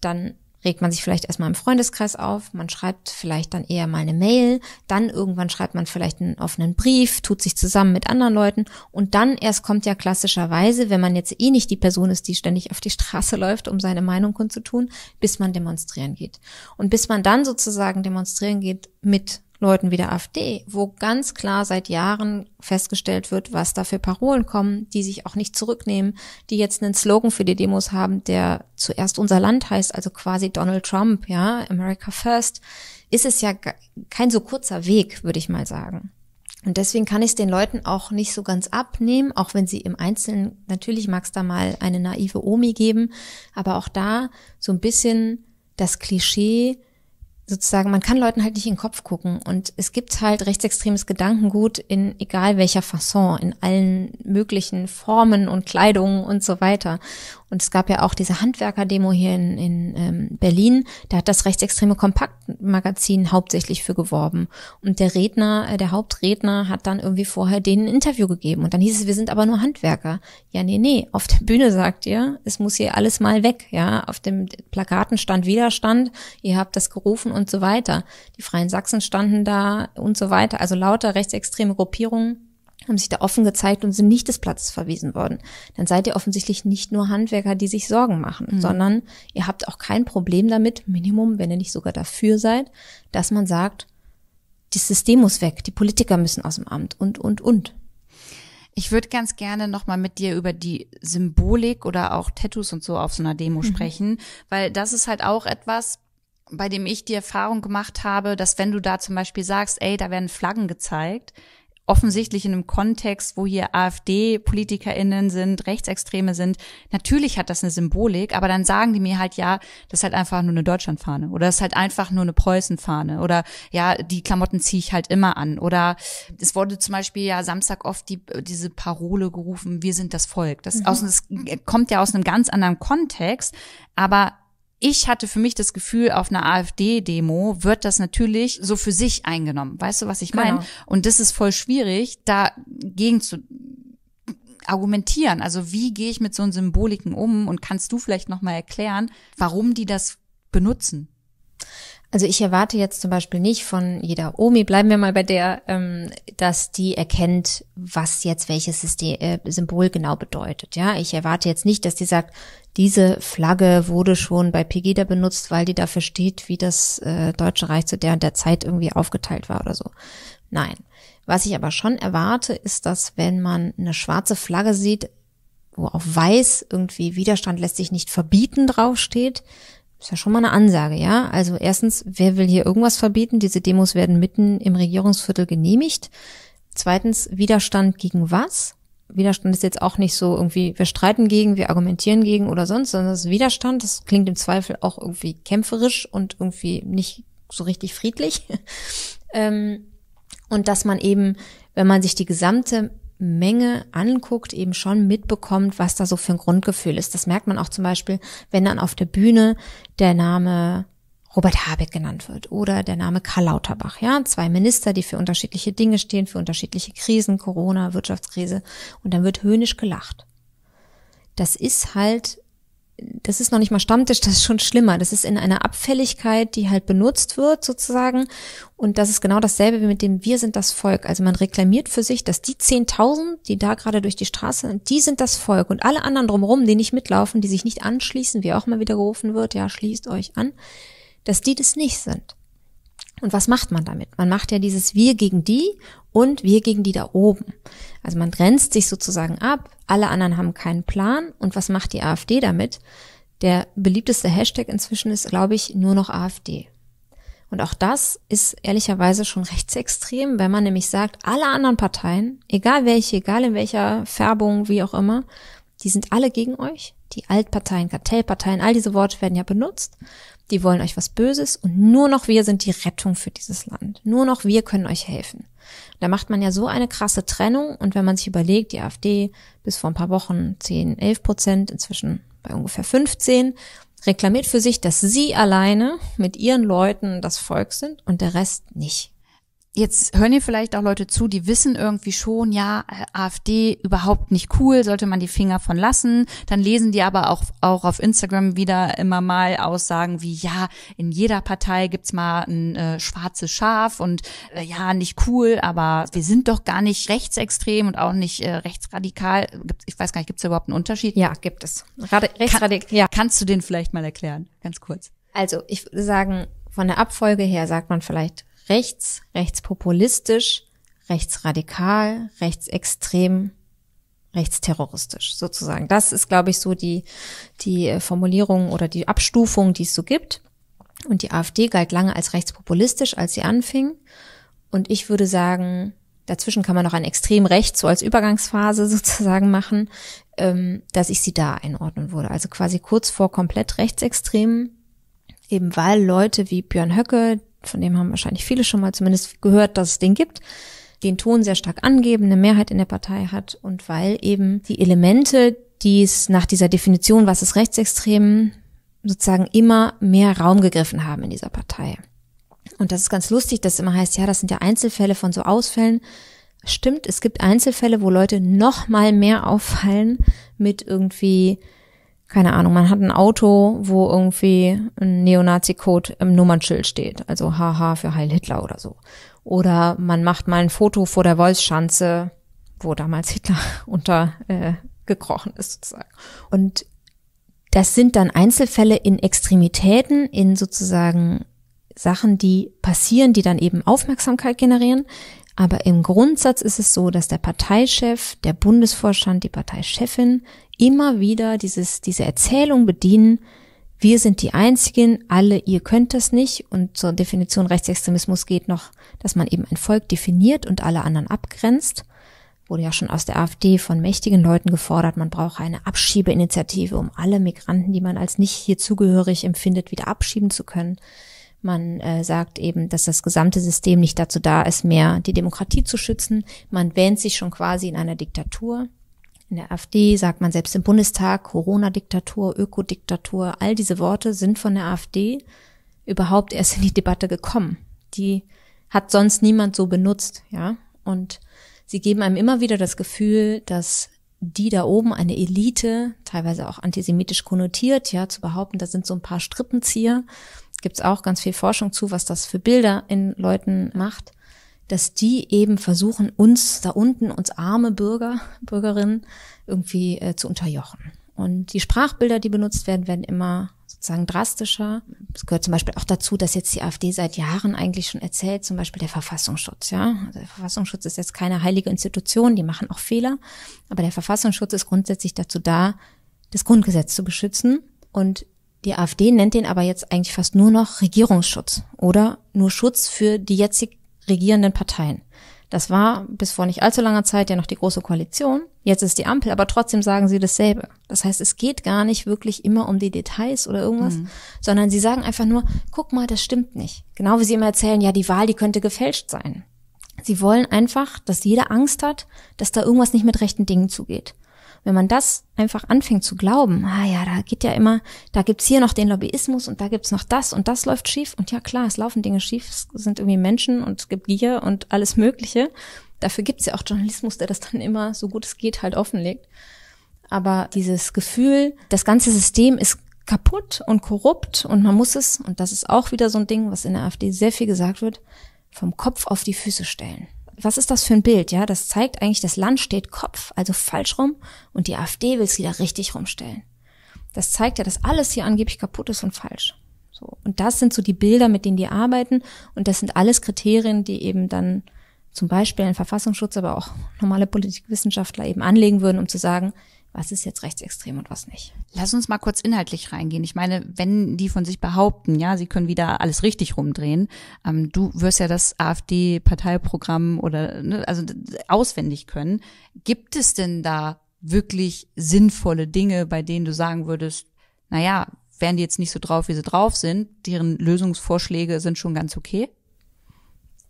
dann regt man sich vielleicht erstmal im Freundeskreis auf, man schreibt vielleicht dann eher mal eine Mail, dann irgendwann schreibt man vielleicht einen offenen Brief, tut sich zusammen mit anderen Leuten und dann erst kommt ja klassischerweise, wenn man jetzt eh nicht die Person ist, die ständig auf die Straße <laughs> läuft, um seine Meinung kundzutun, bis man demonstrieren geht. Und bis man dann sozusagen demonstrieren geht mit Leuten wie der AfD, wo ganz klar seit Jahren festgestellt wird, was da für Parolen kommen, die sich auch nicht zurücknehmen, die jetzt einen Slogan für die Demos haben, der zuerst unser Land heißt, also quasi Donald Trump, ja, America First, ist es ja kein so kurzer Weg, würde ich mal sagen. Und deswegen kann ich es den Leuten auch nicht so ganz abnehmen, auch wenn sie im Einzelnen, natürlich mag es da mal eine naive Omi geben, aber auch da so ein bisschen das Klischee, sozusagen, man kann Leuten halt nicht in den Kopf gucken. Und es gibt halt rechtsextremes Gedankengut in egal welcher Fasson, in allen möglichen Formen und Kleidungen und so weiter. Und es gab ja auch diese Handwerker-Demo hier in, in ähm, Berlin. Da hat das rechtsextreme Kompaktmagazin hauptsächlich für geworben. Und der Redner, äh, der Hauptredner hat dann irgendwie vorher denen ein Interview gegeben. Und dann hieß es, wir sind aber nur Handwerker. Ja, nee, nee. Auf der Bühne sagt ihr, es muss hier alles mal weg. Ja, auf dem Plakaten stand Widerstand. Ihr habt das gerufen und so weiter. Die Freien Sachsen standen da und so weiter. Also lauter rechtsextreme Gruppierungen haben sich da offen gezeigt und sind nicht des Platzes verwiesen worden. Dann seid ihr offensichtlich nicht nur Handwerker, die sich Sorgen machen, mhm. sondern ihr habt auch kein Problem damit, Minimum, wenn ihr nicht sogar dafür seid, dass man sagt, das System muss weg, die Politiker müssen aus dem Amt und, und, und. Ich würde ganz gerne nochmal mit dir über die Symbolik oder auch Tattoos und so auf so einer Demo mhm. sprechen, weil das ist halt auch etwas, bei dem ich die Erfahrung gemacht habe, dass wenn du da zum Beispiel sagst, ey, da werden Flaggen gezeigt, offensichtlich in einem Kontext, wo hier AfD-PolitikerInnen sind, Rechtsextreme sind. Natürlich hat das eine Symbolik, aber dann sagen die mir halt, ja, das ist halt einfach nur eine Deutschlandfahne oder das ist halt einfach nur eine Preußenfahne oder ja, die Klamotten ziehe ich halt immer an oder es wurde zum Beispiel ja Samstag oft die, diese Parole gerufen, wir sind das Volk. Das, mhm. aus, das kommt ja aus einem ganz anderen Kontext, aber ich hatte für mich das Gefühl, auf einer AfD-Demo wird das natürlich so für sich eingenommen. Weißt du, was ich meine? Genau. Und das ist voll schwierig, dagegen zu argumentieren. Also wie gehe ich mit so Symboliken um und kannst du vielleicht nochmal erklären, warum die das benutzen? Also ich erwarte jetzt zum Beispiel nicht von jeder Omi, bleiben wir mal bei der, ähm, dass die erkennt, was jetzt welches System, äh, Symbol genau bedeutet. Ja, ich erwarte jetzt nicht, dass die sagt, diese Flagge wurde schon bei Pegida benutzt, weil die dafür steht, wie das äh, Deutsche Reich zu der und der Zeit irgendwie aufgeteilt war oder so. Nein. Was ich aber schon erwarte, ist, dass wenn man eine schwarze Flagge sieht, wo auf weiß irgendwie Widerstand lässt sich nicht verbieten draufsteht, ist ja schon mal eine Ansage, ja? Also erstens, wer will hier irgendwas verbieten? Diese Demos werden mitten im Regierungsviertel genehmigt. Zweitens, Widerstand gegen was? Widerstand ist jetzt auch nicht so irgendwie, wir streiten gegen, wir argumentieren gegen oder sonst, sondern das ist Widerstand, das klingt im Zweifel auch irgendwie kämpferisch und irgendwie nicht so richtig friedlich. <laughs> Ähm, und dass man eben, wenn man sich die gesamte Menge anguckt, eben schon mitbekommt, was da so für ein Grundgefühl ist. Das merkt man auch zum Beispiel, wenn dann auf der Bühne der Name Robert Habeck genannt wird oder der Name Karl Lauterbach, ja, zwei Minister, die für unterschiedliche Dinge stehen, für unterschiedliche Krisen, Corona, Wirtschaftskrise und dann wird höhnisch gelacht. Das ist halt das ist noch nicht mal Stammtisch, das ist schon schlimmer. Das ist in einer Abfälligkeit, die halt benutzt wird sozusagen. Und das ist genau dasselbe wie mit dem Wir sind das Volk. Also man reklamiert für sich, dass die 10.000, die da gerade durch die Straße sind, die sind das Volk. Und alle anderen drumherum, die nicht mitlaufen, die sich nicht anschließen, wie auch mal wieder gerufen wird, ja, schließt euch an, dass die das nicht sind. Und was macht man damit? Man macht ja dieses Wir gegen die und wir gegen die da oben. Also man grenzt sich sozusagen ab, alle anderen haben keinen Plan und was macht die AfD damit? Der beliebteste Hashtag inzwischen ist, glaube ich, nur noch AfD. Und auch das ist ehrlicherweise schon rechtsextrem, wenn man nämlich sagt, alle anderen Parteien, egal welche, egal in welcher Färbung, wie auch immer, die sind alle gegen euch. Die Altparteien, Kartellparteien, all diese Worte werden ja benutzt. Die wollen euch was Böses und nur noch wir sind die Rettung für dieses Land. Nur noch wir können euch helfen. Da macht man ja so eine krasse Trennung und wenn man sich überlegt, die AfD bis vor ein paar Wochen 10, 11 Prozent, inzwischen bei ungefähr 15, reklamiert für sich, dass sie alleine mit ihren Leuten das Volk sind und der Rest nicht. Jetzt hören hier vielleicht auch Leute zu, die wissen irgendwie schon, ja, AfD überhaupt nicht cool, sollte man die Finger von lassen. Dann lesen die aber auch, auch auf Instagram wieder immer mal Aussagen wie, ja, in jeder Partei gibt's mal ein äh, schwarzes Schaf und äh, ja, nicht cool, aber wir sind doch gar nicht rechtsextrem und auch nicht äh, rechtsradikal. Gibt's, ich weiß gar nicht, gibt's da überhaupt einen Unterschied? Ja, gibt es. Rad rechtsradikal, Kann, ja. Kannst du den vielleicht mal erklären, ganz kurz? Also ich würde sagen, von der Abfolge her sagt man vielleicht rechts, rechtspopulistisch, rechtsradikal, rechtsextrem, rechtsterroristisch sozusagen. Das ist, glaube ich, so die, die äh, Formulierung oder die Abstufung, die es so gibt. Und die AfD galt lange als rechtspopulistisch, als sie anfing. Und ich würde sagen, dazwischen kann man noch ein extrem rechts so als Übergangsphase <laughs> sozusagen machen, ähm, dass ich sie da einordnen würde. Also quasi kurz vor komplett rechtsextremen, eben weil Leute wie Björn Höcke, von dem haben wahrscheinlich viele schon mal zumindest gehört, dass es den gibt, den Ton sehr stark angeben, eine Mehrheit in der Partei hat und weil eben die Elemente, die es nach dieser Definition, was ist rechtsextrem, sozusagen immer mehr Raum gegriffen haben in dieser Partei. Und das ist ganz lustig, dass es immer heißt, ja, das sind ja Einzelfälle von so Ausfällen. Stimmt, es gibt Einzelfälle, wo Leute noch mal mehr auffallen mit irgendwie keine Ahnung, man hat ein Auto, wo irgendwie ein Neonazi-Code im Nummernschild steht, also HH für Heil Hitler oder so. Oder man macht mal ein Foto vor der Wolfschanze, wo damals Hitler <laughs> untergekrochen äh, ist sozusagen. Und das sind dann Einzelfälle in Extremitäten, in sozusagen Sachen, die passieren, die dann eben Aufmerksamkeit generieren, aber im Grundsatz ist es so, dass der Parteichef, der Bundesvorstand, die Parteichefin immer wieder dieses, diese Erzählung bedienen, wir sind die Einzigen, alle, ihr könnt das nicht. Und zur Definition Rechtsextremismus geht noch, dass man eben ein Volk definiert und alle anderen abgrenzt. Wurde ja schon aus der AfD von mächtigen Leuten gefordert, man brauche eine Abschiebeinitiative, um alle Migranten, die man als nicht hier zugehörig empfindet, wieder abschieben zu können. Man äh, sagt eben, dass das gesamte System nicht dazu da ist, mehr die Demokratie zu schützen. Man wähnt sich schon quasi in einer Diktatur. In der AfD sagt man selbst im Bundestag Corona-Diktatur, Ökodiktatur. All diese Worte sind von der AfD überhaupt erst in die Debatte gekommen. Die hat sonst niemand so benutzt, ja. Und sie geben einem immer wieder das Gefühl, dass die da oben, eine Elite, teilweise auch antisemitisch konnotiert, ja, zu behaupten, da sind so ein paar Strippenzieher gibt es auch ganz viel Forschung zu, was das für Bilder in Leuten macht, dass die eben versuchen, uns da unten, uns arme Bürger, <laughs> Bürgerinnen irgendwie äh, zu unterjochen. Und die Sprachbilder, die benutzt werden, werden immer sozusagen drastischer. Es gehört zum Beispiel auch dazu, dass jetzt die AfD seit Jahren eigentlich schon erzählt, zum Beispiel der Verfassungsschutz. Ja, also der Verfassungsschutz ist jetzt keine heilige Institution, die machen auch Fehler, aber der Verfassungsschutz ist grundsätzlich dazu da, das Grundgesetz zu beschützen. Und die AfD nennt den aber jetzt eigentlich fast nur noch Regierungsschutz oder nur Schutz für die jetzig regierenden Parteien. Das war bis vor nicht allzu langer Zeit ja noch die große Koalition. Jetzt ist die Ampel, aber trotzdem sagen sie dasselbe. Das heißt, es geht gar nicht wirklich immer um die Details oder irgendwas, mhm. sondern sie sagen einfach nur, guck mal, das stimmt nicht. Genau wie sie immer erzählen, ja, die Wahl, die könnte gefälscht sein. Sie wollen einfach, dass jeder Angst hat, dass da irgendwas nicht mit rechten Dingen zugeht. Wenn man das einfach anfängt zu glauben, ah ja, da geht ja immer, da gibt's hier noch den Lobbyismus und da gibt's noch das und das läuft schief und ja klar, es laufen Dinge schief, es sind irgendwie Menschen und es gibt Gier und alles Mögliche. Dafür gibt's ja auch Journalismus, der das dann immer so gut es geht halt offenlegt. Aber dieses Gefühl, das ganze System ist kaputt und korrupt und man muss es, und das ist auch wieder so ein Ding, was in der AfD sehr viel gesagt wird, vom Kopf auf die Füße stellen was ist das für ein Bild? Ja, das zeigt eigentlich, das Land steht Kopf, also falsch rum, und die AfD will es wieder richtig rumstellen. Das zeigt ja, dass alles hier angeblich kaputt ist und falsch. So. Und das sind so die Bilder, mit denen die arbeiten. Und das sind alles Kriterien, die eben dann zum Beispiel ein Verfassungsschutz, aber auch normale Politikwissenschaftler eben anlegen würden, um zu sagen, was ist jetzt rechtsextrem und was nicht. Lass uns mal kurz inhaltlich reingehen. Ich meine, wenn die von sich behaupten, ja, sie können wieder alles richtig rumdrehen, ähm, du wirst ja das AfD-Parteiprogramm oder ne, also auswendig können. Gibt es denn da wirklich sinnvolle Dinge, bei denen du sagen würdest, naja, wären die jetzt nicht so drauf, wie sie drauf sind, deren Lösungsvorschläge sind schon ganz okay?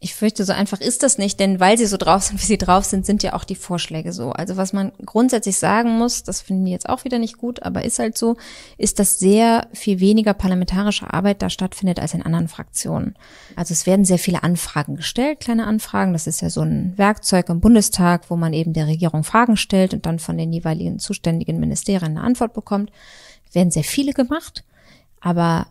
ich fürchte, so einfach ist das nicht, denn weil sie so drauf sind, wie sie drauf sind, sind ja auch die Vorschläge so. Also was man grundsätzlich sagen muss, das finden die jetzt auch wieder nicht gut, aber ist halt so, ist, dass sehr viel weniger parlamentarische Arbeit da stattfindet als in anderen Fraktionen. Also es werden sehr viele Anfragen gestellt, kleine Anfragen. Das ist ja so ein Werkzeug im Bundestag, wo man eben der Regierung Fragen stellt und dann von den jeweiligen zuständigen Ministerien eine Antwort bekommt. Werden sehr viele gemacht, aber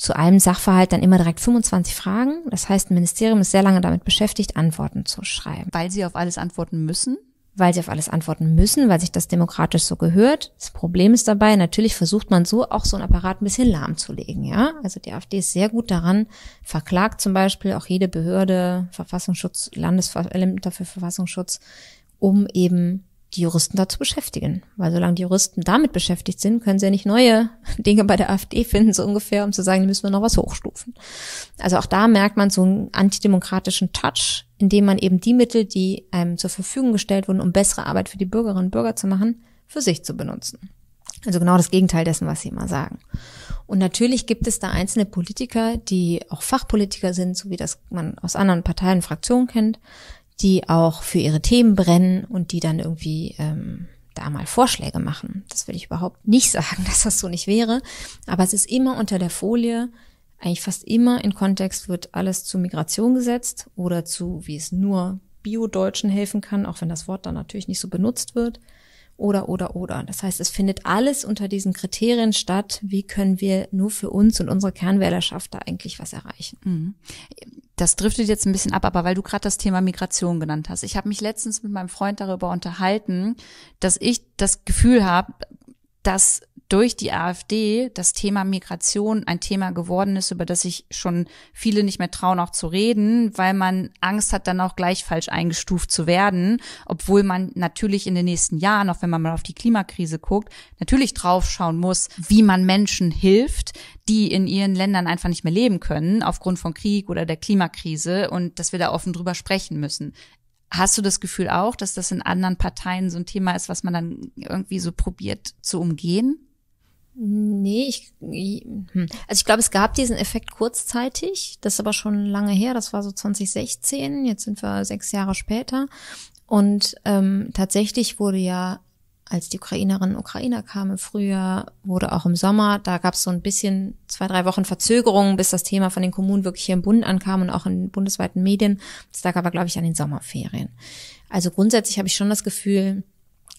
zu einem Sachverhalt dann immer direkt 25 Fragen. Das heißt, ein Ministerium ist sehr lange damit beschäftigt, Antworten zu schreiben. Weil sie auf alles antworten müssen? Weil sie auf alles antworten müssen, weil sich das demokratisch so gehört. Das Problem ist dabei, natürlich versucht man so auch so ein Apparat ein bisschen lahmzulegen, ja. Also die AfD ist sehr gut daran, verklagt zum Beispiel auch jede Behörde, Verfassungsschutz, Landesämter für Verfassungsschutz, um eben die Juristen dazu beschäftigen. Weil solange die Juristen damit beschäftigt sind, können sie ja nicht neue <laughs> Dinge bei der AfD finden, so ungefähr, um zu sagen, die müssen wir noch was hochstufen. Also auch da merkt man so einen antidemokratischen Touch, indem man eben die Mittel, die einem zur Verfügung gestellt wurden, um bessere Arbeit für die Bürgerinnen und Bürger zu machen, für sich zu benutzen. Also genau das Gegenteil dessen, was sie immer sagen. Und natürlich gibt es da einzelne Politiker, die auch Fachpolitiker sind, so wie das man aus anderen Parteien und Fraktionen kennt, die auch für ihre Themen brennen und die dann irgendwie ähm, da mal Vorschläge machen. Das will ich überhaupt nicht <laughs> sagen, dass das so nicht wäre. Aber es ist immer unter der Folie, eigentlich fast immer in Kontext wird alles zu Migration gesetzt oder zu, wie es nur Bio-Deutschen helfen kann, auch wenn das Wort dann natürlich nicht so benutzt wird oder, oder, oder. Das heißt, es findet alles unter diesen Kriterien statt. Wie können wir nur für uns und unsere Kernwählerschaft da eigentlich was erreichen? Mhm. Das driftet jetzt ein bisschen ab, aber weil du gerade das Thema Migration genannt hast. Ich habe mich letztens mit meinem Freund darüber unterhalten, dass ich das Gefühl habe, dass durch die AfD das Thema Migration ein Thema geworden ist, über das sich schon viele nicht mehr trauen, auch zu reden, weil man Angst hat, dann auch gleich falsch eingestuft zu werden, obwohl man natürlich in den nächsten Jahren, auch wenn man mal auf die Klimakrise guckt, natürlich draufschauen muss, wie man Menschen hilft, die in ihren Ländern einfach nicht mehr leben können, aufgrund von Krieg oder der Klimakrise und dass wir da offen drüber sprechen müssen. Hast du das Gefühl auch, dass das in anderen Parteien so ein Thema ist, was man dann irgendwie so probiert zu umgehen? Nee, ich, hm. also ich glaube, es gab diesen Effekt kurzzeitig. Das ist aber schon lange her. Das war so 2016. Jetzt sind wir sechs Jahre später. Und ähm, tatsächlich wurde ja als die Ukrainerinnen und Ukrainer kamen früher, wurde auch im Sommer. Da gab es so ein bisschen zwei, drei Wochen Verzögerungen, bis das Thema von den Kommunen wirklich hier im Bund ankam und auch in bundesweiten Medien. Das lag aber, glaube ich, an den Sommerferien. Also grundsätzlich habe ich schon das Gefühl,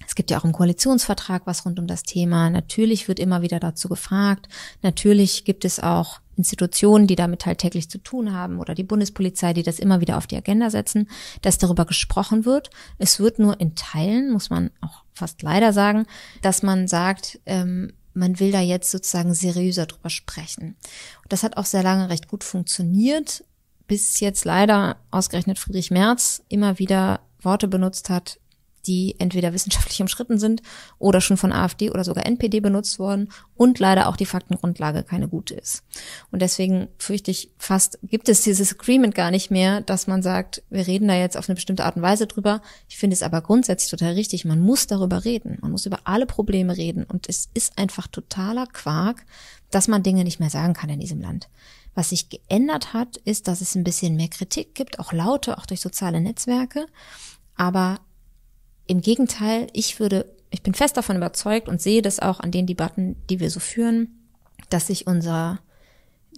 es gibt ja auch im Koalitionsvertrag was rund um das Thema. Natürlich wird immer wieder dazu gefragt. Natürlich gibt es auch Institutionen, die damit halt täglich zu tun haben oder die Bundespolizei, die das immer wieder auf die Agenda setzen, dass darüber gesprochen wird. Es wird nur in Teilen, muss man auch fast leider sagen, dass man sagt, ähm, man will da jetzt sozusagen seriöser drüber sprechen. Und das hat auch sehr lange recht gut funktioniert, bis jetzt leider ausgerechnet Friedrich Merz immer wieder Worte benutzt hat, die entweder wissenschaftlich umschritten sind oder schon von AfD oder sogar NPD benutzt worden und leider auch die Faktengrundlage keine gute ist. Und deswegen fürchte ich fast, gibt es dieses Agreement gar nicht mehr, dass man sagt, wir reden da jetzt auf eine bestimmte Art und Weise drüber. Ich finde es aber grundsätzlich total richtig. Man muss darüber reden. Man muss über alle Probleme reden. Und es ist einfach totaler Quark, dass man Dinge nicht mehr sagen kann in diesem Land. Was sich geändert hat, ist, dass es ein bisschen mehr Kritik gibt, auch laute, auch durch soziale Netzwerke. Aber im Gegenteil, ich würde, ich bin fest davon überzeugt und sehe das auch an den Debatten, die wir so führen, dass sich unser,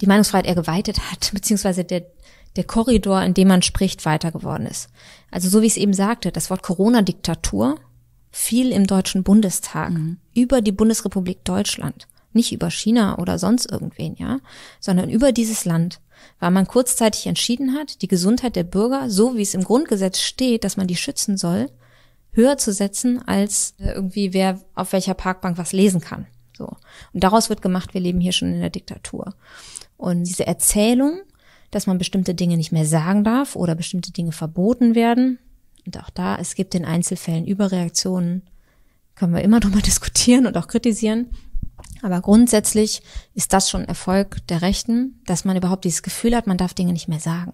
die Meinungsfreiheit eher geweitet hat, <laughs> beziehungsweise der, der Korridor, in dem man spricht, weiter geworden ist. Also so wie ich es eben sagte, das Wort Corona-Diktatur fiel im Deutschen Bundestag mhm. über die Bundesrepublik Deutschland, nicht über China oder sonst irgendwen, ja, sondern über dieses Land, weil man kurzzeitig entschieden hat, die Gesundheit der Bürger, so wie es im Grundgesetz steht, dass man die schützen soll, höher zu setzen, als äh, irgendwie wer auf welcher Parkbank was lesen kann. So. Und daraus wird gemacht, wir leben hier schon in der Diktatur. Und diese Erzählung, dass man bestimmte Dinge nicht mehr sagen darf oder bestimmte Dinge verboten werden, und auch da, es gibt in Einzelfällen Überreaktionen, können wir immer drüber <laughs> diskutieren und auch kritisieren. Aber grundsätzlich ist das schon Erfolg der Rechten, dass man überhaupt dieses Gefühl hat, man darf Dinge nicht mehr sagen.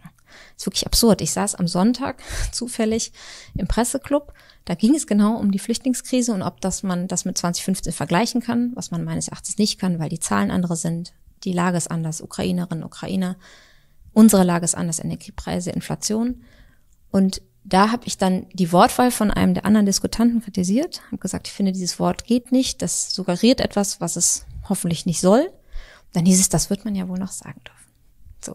Ist wirklich absurd. Ich saß am Sonntag <laughs> zufällig im Presseclub. Da ging es genau um die Flüchtlingskrise und ob das man das mit 2015 vergleichen kann, was man meines Erachtens nicht kann, weil die Zahlen andere sind. Die Lage ist anders. Ukrainerinnen, Ukrainer. Unsere Lage ist anders. Energiepreise, Inflation. Und da habe ich dann die Wortwahl von einem der anderen Diskutanten kritisiert, habe gesagt, ich finde, dieses Wort geht nicht, das suggeriert etwas, was es hoffentlich nicht soll. Dann hieß es, das wird man ja wohl noch sagen dürfen. So.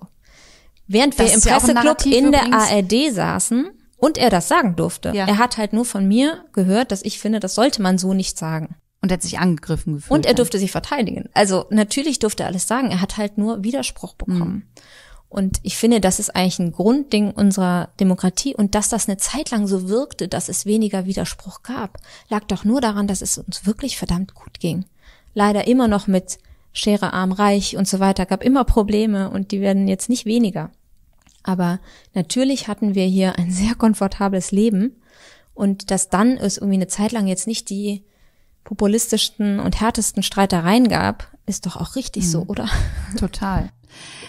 Während wir im Presseclub ja in der ARD saßen und er das sagen durfte. Ja. Er hat halt nur von mir gehört, dass ich finde, das sollte man so nicht sagen. Und er hat sich angegriffen gefühlt. Und er durfte sich verteidigen. Also natürlich durfte er alles sagen. Er hat halt nur Widerspruch hm. bekommen. Mhm. Und ich finde, das ist eigentlich ein Grundding unserer Demokratie. Und dass das eine Zeit lang so wirkte, dass es weniger Widerspruch gab, lag doch nur daran, dass es uns wirklich verdammt gut ging. Leider immer noch mit Schere arm reich und so weiter, gab immer Probleme und die werden jetzt nicht weniger. Aber natürlich hatten wir hier ein sehr komfortables Leben und dass dann es irgendwie eine Zeit lang jetzt nicht die populistischsten und härtesten Streitereien gab, ist doch auch richtig mhm. so, oder? Total.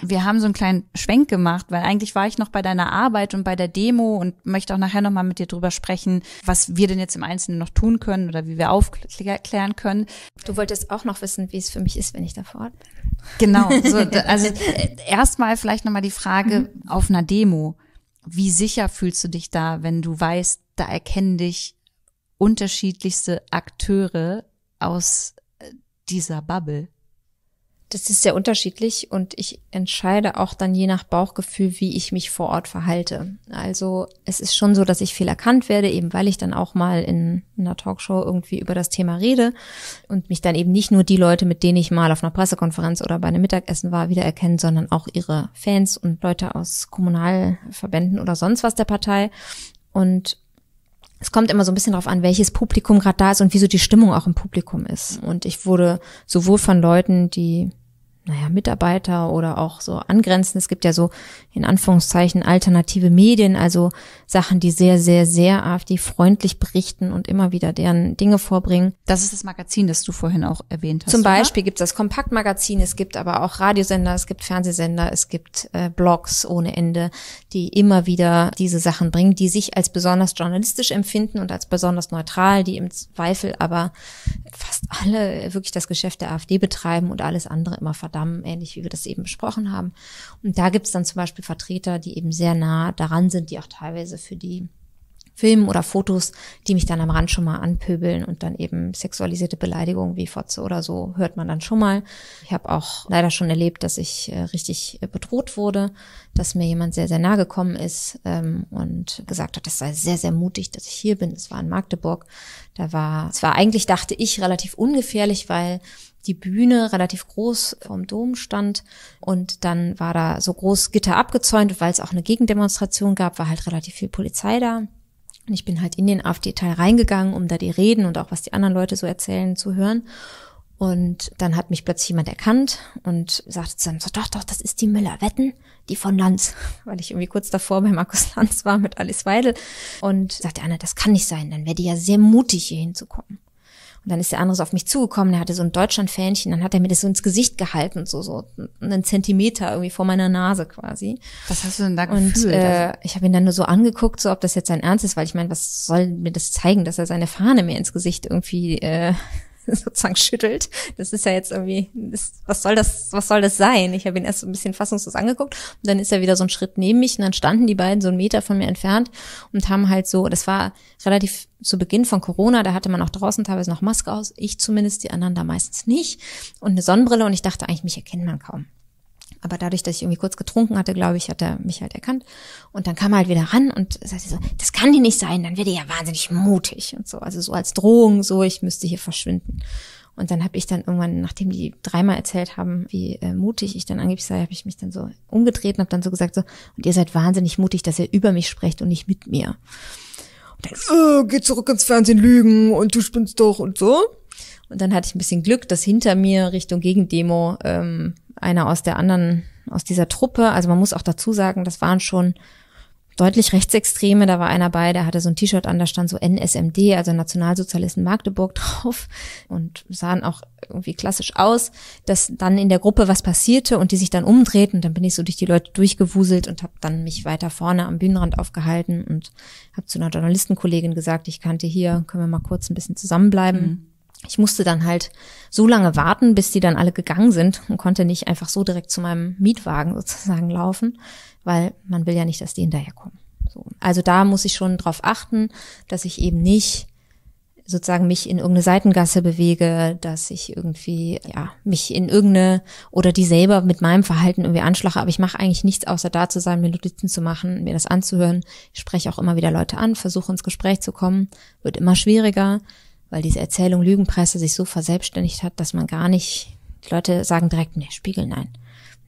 Wir haben so einen kleinen Schwenk gemacht, weil eigentlich war ich noch bei deiner Arbeit und bei der Demo und möchte auch nachher nochmal mit dir drüber sprechen, was wir denn jetzt im Einzelnen noch tun können oder wie wir aufklären können. Du wolltest auch noch wissen, wie es für mich ist, wenn ich da vor Ort bin. Genau. <laughs> So, also äh, erstmal vielleicht nochmal die Frage mhm. auf einer Demo. Wie sicher fühlst du dich da, wenn du weißt, da erkennen dich unterschiedlichste Akteure aus äh, dieser Bubble? das ist sehr unterschiedlich und ich entscheide auch dann je nach Bauchgefühl, wie ich mich vor Ort verhalte. Also es ist schon so, dass ich viel erkannt werde, eben weil ich dann auch mal in einer Talkshow irgendwie über das Thema rede und mich dann eben nicht nur die Leute, mit denen ich mal auf einer Pressekonferenz oder bei einem Mittagessen war, wiedererkennen, sondern auch ihre Fans und Leute aus Kommunalverbänden oder sonst was der Partei. Und es kommt immer so ein bisschen drauf an, welches Publikum gerade da ist und wieso die Stimmung auch im Publikum ist. Und ich wurde sowohl von Leuten, die naja, Mitarbeiter oder auch so angrenzen. Es gibt ja so in Anführungszeichen alternative Medien, also Sachen, die sehr, sehr, sehr AfD-freundlich berichten und immer wieder deren Dinge vorbringen. Das ist das Magazin, das du vorhin auch erwähnt hast. Zum Beispiel gibt es das Kompaktmagazin, es gibt aber auch Radiosender, es gibt Fernsehsender, es gibt äh, Blogs ohne Ende, die immer wieder diese Sachen bringen, die sich als besonders journalistisch empfinden und als besonders neutral, die im Zweifel aber fast alle wirklich das Geschäft der AfD betreiben und alles andere immer verdammt Amsterdam, ähnlich wie wir das eben besprochen haben. Und da gibt es dann zum Beispiel Vertreter, die eben sehr nah daran sind, die auch teilweise für die Filmen oder Fotos, die mich dann am Rand schon mal anpöbeln und dann eben sexualisierte Beleidigungen wie Fotze oder so hört man dann schon mal. Ich habe auch leider schon erlebt, dass ich äh, richtig äh, bedroht wurde, dass mir jemand sehr, sehr nahe gekommen ist ähm, und gesagt hat, das sei sehr, sehr mutig, dass ich hier bin. Es war in Magdeburg. Da war, es war eigentlich, dachte ich, relativ ungefährlich, weil die Bühne relativ groß vorm Dom stand und dann war da so groß Gitter abgezäunt weil es auch eine Gegendemonstration gab, war halt relativ viel Polizei da. Und ich bin halt in den AfD-Teil reingegangen, um da die Reden und auch was die anderen Leute so erzählen zu hören. Und dann hat mich plötzlich jemand erkannt und sagte dann so, doch, doch, das ist die Müller, wetten, die von Lanz, <laughs> weil ich irgendwie kurz davor bei Markus Lanz war mit Alice Weidel und sagte Anna, das kann nicht sein, dann wäre die ja sehr mutig, hier hinzukommen. Und dann ist der andere so auf mich zugekommen, der hatte so ein Deutschlandfähnchen, dann hat er mir das so ins Gesicht gehalten, so so einen Zentimeter irgendwie vor meiner Nase quasi. Was hast du denn da gefühlt? Und äh, also ich habe ihn dann nur so angeguckt, so ob das jetzt sein Ernst ist, weil ich meine, was soll mir das zeigen, dass er seine Fahne mir ins Gesicht irgendwie äh, <laughs> sozusagen schüttelt. Das ist ja jetzt irgendwie, das, was soll das, was soll das sein? Ich habe ihn erst so ein bisschen fassungslos angeguckt und dann ist er wieder so ein Schritt neben mich und dann standen die beiden so einen Meter von mir entfernt und haben halt so, das war relativ zu Beginn von Corona, da hatte man auch draußen teilweise noch Maske aus, ich zumindest, die anderen da meistens nicht und eine Sonnenbrille und ich dachte eigentlich, mich erkennt man kaum. Aber dadurch, dass ich irgendwie kurz getrunken hatte, glaube ich, hat er mich halt erkannt. Und dann kam er halt wieder ran und sagte so, das kann dir nicht sein, dann werde ich ja wahnsinnig mutig und so. Also so als Drohung, so, ich müsste hier verschwinden. Und dann habe ich dann irgendwann, nachdem die dreimal erzählt haben, wie äh, mutig ich dann angeblich sei, habe ich mich dann so umgedreht und habe dann so gesagt, so, und ihr seid wahnsinnig mutig, dass ihr über mich sprecht und nicht mit mir. Und dann, äh, geh zurück ins Fernsehen lügen und du spinnst doch und so. Und dann hatte ich ein bisschen Glück, dass hinter mir Richtung Gegendemo ähm, einer aus der anderen, aus dieser Truppe. Also man muss auch dazu sagen, das waren schon deutlich Rechtsextreme. Da war einer bei, der hatte so ein T-Shirt an, da stand so NSMD, also Nationalsozialisten Magdeburg <laughs> drauf und sahen auch irgendwie klassisch aus, dass dann in der Gruppe was passierte und die sich dann umdrehten. Dann bin ich so durch die Leute durchgewuselt und habe dann mich weiter vorne am Bühnenrand aufgehalten und habe zu einer Journalistenkollegin gesagt, ich kannte hier, können wir mal kurz ein bisschen zusammenbleiben. Mhm ich musste dann halt so lange warten, bis die dann alle gegangen sind und konnte nicht einfach so direkt zu meinem Mietwagen sozusagen laufen, weil man will ja nicht, dass die hinterherkommen. So. Also da muss ich schon drauf achten, dass ich eben nicht sozusagen mich in irgendeine Seitengasse bewege, dass ich irgendwie, ja, mich in irgendeine oder die selber mit meinem Verhalten irgendwie anschlache, aber ich mache eigentlich nichts außer da zu sein, mir Notizen zu machen, mir das anzuhören. Ich spreche auch immer wieder Leute an, versuche ins Gespräch zu kommen, wird immer schwieriger weil diese Erzählung Lügenpresse sich so verselbstständigt hat, dass man gar nicht, die Leute sagen direkt, nee, Spiegel, nein.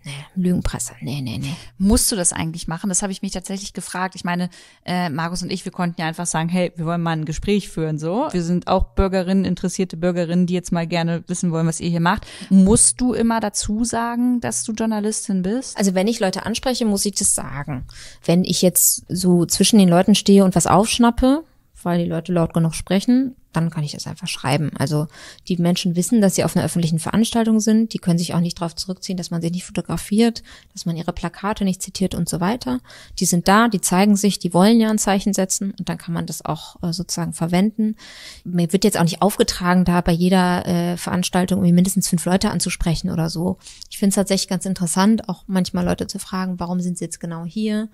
Nee, Lügenpresse, nee, nee, nee. Musst du das eigentlich machen? Das habe ich mich tatsächlich gefragt. Ich meine, äh, Markus und ich, wir konnten ja einfach sagen, hey, wir wollen mal ein Gespräch führen, so. Wir sind auch Bürgerinnen, interessierte Bürgerinnen, die jetzt mal gerne wissen wollen, was ihr hier macht. Musst du immer dazu sagen, dass du Journalistin bist? Also wenn ich Leute anspreche, muss ich das sagen. Wenn ich jetzt so zwischen den Leuten stehe und was aufschnappe, weil die Leute laut genug sprechen, dann kann ich das einfach schreiben. Also die Menschen wissen, dass sie auf einer öffentlichen Veranstaltung sind. Die können sich auch nicht darauf zurückziehen, dass man sie nicht fotografiert, dass man ihre Plakate nicht zitiert und so weiter. Die sind da, die zeigen sich, die wollen ja ein Zeichen setzen und dann kann man das auch äh, sozusagen verwenden. Mir wird jetzt auch nicht aufgetragen, da bei jeder äh, Veranstaltung irgendwie mindestens fünf Leute anzusprechen oder so. Ich finde es tatsächlich ganz interessant, auch manchmal Leute zu fragen, warum sind sie jetzt genau hier?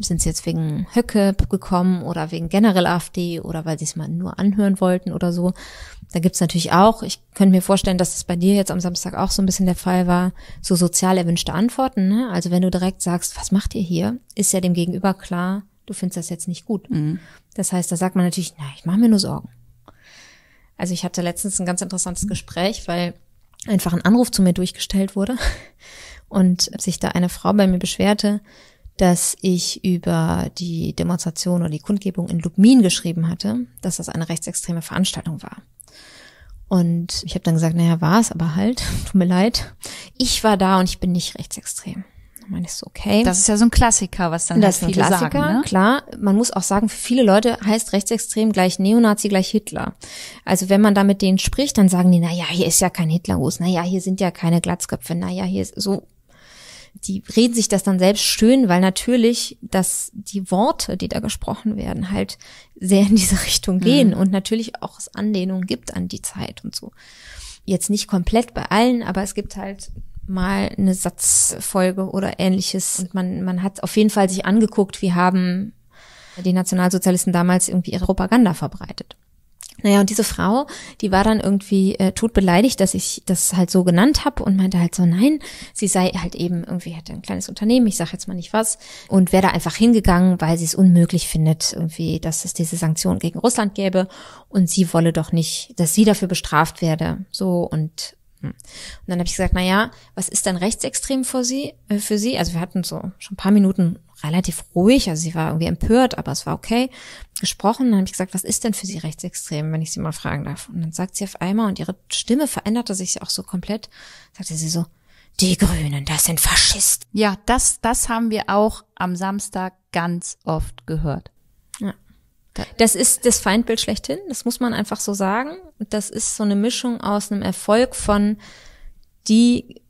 sind sie jetzt wegen Höcke gekommen oder wegen generell AfD oder weil sie es mal nur anhören wollten oder so. Da gibt's natürlich auch, ich könnte mir vorstellen, dass es das bei dir jetzt am Samstag auch so ein bisschen der Fall war, so sozial erwünschte Antworten. Ne? Also wenn du direkt sagst, was macht ihr hier, ist ja dem Gegenüber klar, du findest das jetzt nicht gut. Mhm. Das heißt, da sagt man natürlich, na, ich mache mir nur Sorgen. Also ich hatte letztens ein ganz interessantes Gespräch, weil einfach ein Anruf zu mir durchgestellt wurde <laughs> und sich da eine Frau bei mir beschwerte, dass ich über die Demonstration oder die Kundgebung in Lubmin geschrieben hatte, dass das eine rechtsextreme Veranstaltung war. Und ich habe dann gesagt, naja, war es aber halt, <laughs> tut mir leid. Ich war da und ich bin nicht rechtsextrem. Dann meine ich so, okay. Das ist ja so ein Klassiker, was dann das halt viele Klassiker, sagen. Ne? Klar, man muss auch sagen, für viele Leute heißt rechtsextrem gleich Neonazi gleich Hitler. Also wenn man da mit denen spricht, dann sagen die, naja, hier ist ja kein Hitler Hitlergruß, naja, hier sind ja keine Glatzköpfe, naja, hier ist so die reden sich das dann selbst schön, weil natürlich, dass die Worte, die da gesprochen werden, halt sehr in diese <laughs> Richtung mhm. gehen mhm. und natürlich auch es Anlehnungen gibt an die Zeit und so. Jetzt nicht komplett bei allen, aber es gibt halt mal eine Satzfolge oder ähnliches. Und man, man hat auf jeden Fall sich angeguckt, wie haben die Nationalsozialisten damals irgendwie ihre Propaganda verbreitet. Naja, und diese Frau, die war dann irgendwie äh, tot beleidigt, dass ich das halt so genannt habe und meinte halt so, nein, sie sei halt eben irgendwie hätte halt ein kleines Unternehmen, ich sage jetzt mal nicht was, und wäre da einfach hingegangen, weil sie es unmöglich findet, irgendwie, dass es diese Sanktionen gegen Russland gäbe und sie wolle doch nicht, dass sie dafür bestraft werde. So und hm. und dann habe ich gesagt, na ja, was ist denn rechtsextrem für sie? Äh, für sie? Also wir hatten so schon ein paar Minuten relativ ruhig, also sie war irgendwie empört, aber es war okay, gesprochen. Dann habe ich gesagt, was ist denn für sie rechtsextrem, wenn ich sie mal fragen darf? Und dann sagt sie auf einmal, und ihre Stimme veränderte sich auch so komplett, sagte sie so, die Grünen, das sind Faschisten. Ja, das, das haben wir auch am Samstag ganz oft gehört. Ja. Das ist das Feindbild schlechthin, das muss man einfach so sagen. Das ist so eine Mischung aus einem Erfolg von die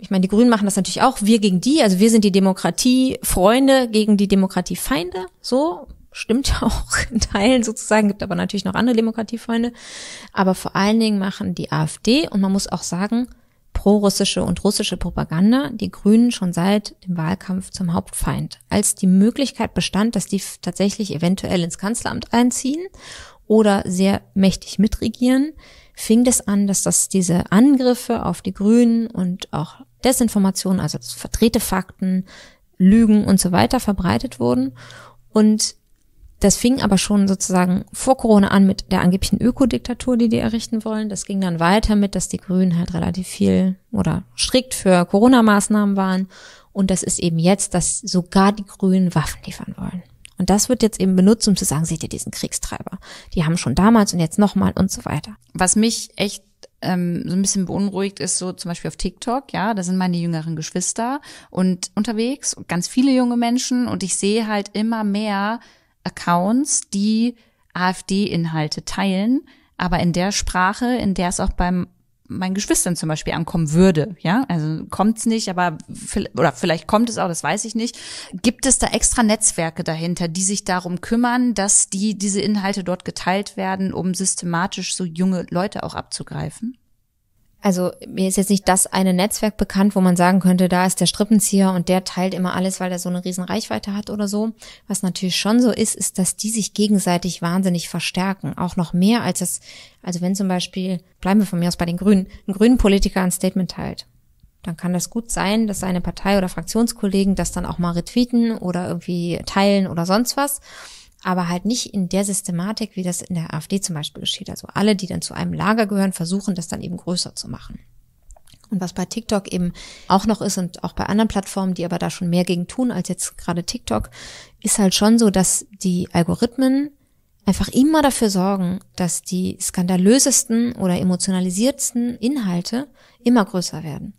ich meine, die Grünen machen das natürlich auch, wir gegen die, also wir sind die Demokratiefreunde gegen die Demokratiefeinde, so stimmt ja <laughs> auch in Teilen sozusagen, gibt aber natürlich noch andere Demokratiefreunde, aber vor allen Dingen machen die AfD und man muss auch sagen, prorussische und russische Propaganda die Grünen schon seit dem Wahlkampf zum Hauptfeind, als die Möglichkeit bestand, dass die tatsächlich eventuell ins Kanzleramt einziehen oder sehr mächtig mitregieren, fing das an, dass das diese Angriffe auf die Grünen und auch Desinformation, also verdrehte Fakten, Lügen und so weiter verbreitet wurden. Und das fing aber schon sozusagen vor Corona an mit der angeblichen Ökodiktatur, die die errichten wollen. Das ging dann weiter mit, dass die Grünen halt relativ viel oder strikt für Corona-Maßnahmen waren. Und das ist eben jetzt, dass sogar die Grünen Waffen liefern wollen. Und das wird jetzt eben benutzt, um zu sagen, seht ihr diesen Kriegstreiber. Die haben schon damals und jetzt nochmal und so weiter. Was mich echt ähm, so ein bisschen beunruhigt ist, so zum Beispiel auf TikTok, ja, da sind meine jüngeren Geschwister und unterwegs, ganz viele junge Menschen und ich sehe halt immer mehr Accounts, die AfD-Inhalte teilen, aber in der Sprache, in der es auch beim meinen Geschwistern zum Beispiel ankommen würde. Ja, also kommt's nicht, aber oder vielleicht kommt es auch, das weiß ich nicht. Gibt es da extra Netzwerke dahinter, die sich darum kümmern, dass die diese Inhalte dort geteilt werden, um systematisch so junge Leute auch abzugreifen? also mir ist jetzt nicht das eine Netzwerk bekannt, wo man sagen könnte, da ist der Strippenzieher und der teilt immer alles, weil er so eine riesen Reichweite hat oder so. Was natürlich schon so ist, ist, dass die sich gegenseitig wahnsinnig verstärken. Auch noch mehr als das, also wenn zum Beispiel, bleiben wir von mir aus bei den Grünen, ein grünen Politiker ein Statement teilt. Dann kann das gut sein, dass seine Partei oder Fraktionskollegen das dann auch mal retweeten oder irgendwie teilen oder sonst was aber halt nicht in der Systematik, wie das in der AfD zum Beispiel geschieht. Also alle, die dann zu einem Lager gehören, versuchen das dann eben größer zu machen. Und was bei TikTok eben auch noch ist und auch bei anderen Plattformen, die aber da schon mehr gegen tun als jetzt gerade TikTok, ist halt schon so, dass die Algorithmen einfach immer dafür sorgen, dass die skandalösesten oder emotionalisiertsten Inhalte immer größer werden.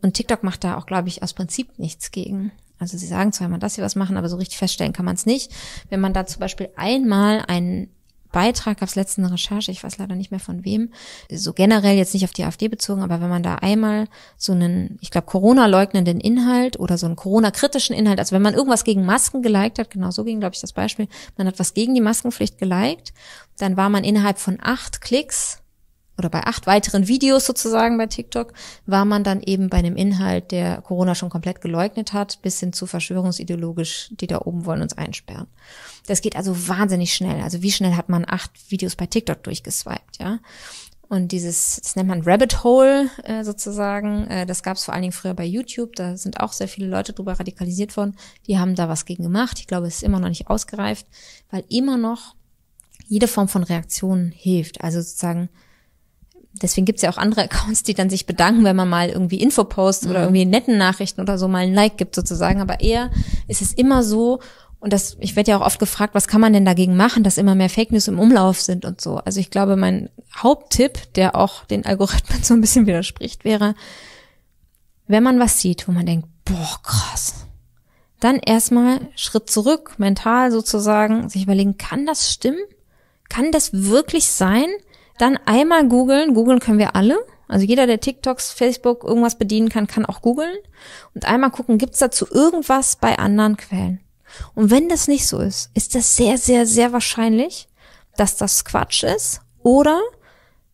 Und TikTok macht da auch, glaube ich, aus Prinzip nichts gegen. Also sie sagen zwar immer, dass sie was machen, aber so richtig feststellen kann man es nicht. Wenn man da zum Beispiel einmal einen Beitrag gab es letzte Recherche, ich weiß leider nicht mehr von wem, so generell jetzt nicht auf die AfD bezogen, aber wenn man da einmal so einen, ich glaube, Corona-leugnenden Inhalt oder so einen Corona-kritischen Inhalt, also wenn man irgendwas gegen Masken geliked hat, genau so ging, glaube ich, das Beispiel, man hat was gegen die Maskenpflicht geliked, dann war man innerhalb von acht Klicks oder bei acht weiteren Videos sozusagen bei TikTok war man dann eben bei einem Inhalt, der Corona schon komplett geleugnet hat, bis hin zu verschwörungsideologisch, die da oben wollen uns einsperren. Das geht also wahnsinnig schnell. Also wie schnell hat man acht Videos bei TikTok durchgeswiped, ja? Und dieses, das nennt man Rabbit Hole äh, sozusagen. Äh, das gab es vor allen Dingen früher bei YouTube. Da sind auch sehr viele Leute drüber radikalisiert worden. Die haben da was gegen gemacht. Ich glaube, es ist immer noch nicht ausgereift, weil immer noch jede Form von Reaktion hilft. Also sozusagen deswegen gibt's ja auch andere <laughs> Accounts, die dann sich bedanken, wenn man mal irgendwie Infopost mhm. oder irgendwie netten Nachrichten oder so mal ein Like gibt sozusagen. Aber eher ist es immer so, und das, ich werde ja auch oft gefragt, was kann man denn dagegen machen, dass immer mehr Fake News im Umlauf sind und so. Also ich glaube, mein Haupttipp, der auch den Algorithmen <laughs> so ein bisschen widerspricht, wäre, wenn man was sieht, wo man denkt, boah, krass, dann erstmal Schritt zurück, mental sozusagen, sich überlegen, kann das stimmen? Kann das wirklich sein? Dann einmal googeln. Googeln können wir alle. Also jeder, der TikToks, Facebook, irgendwas bedienen kann, kann auch googeln. Und einmal gucken, gibt's dazu irgendwas bei anderen Quellen? Und wenn das nicht so ist, ist das sehr, sehr, sehr wahrscheinlich, dass das Quatsch ist. Oder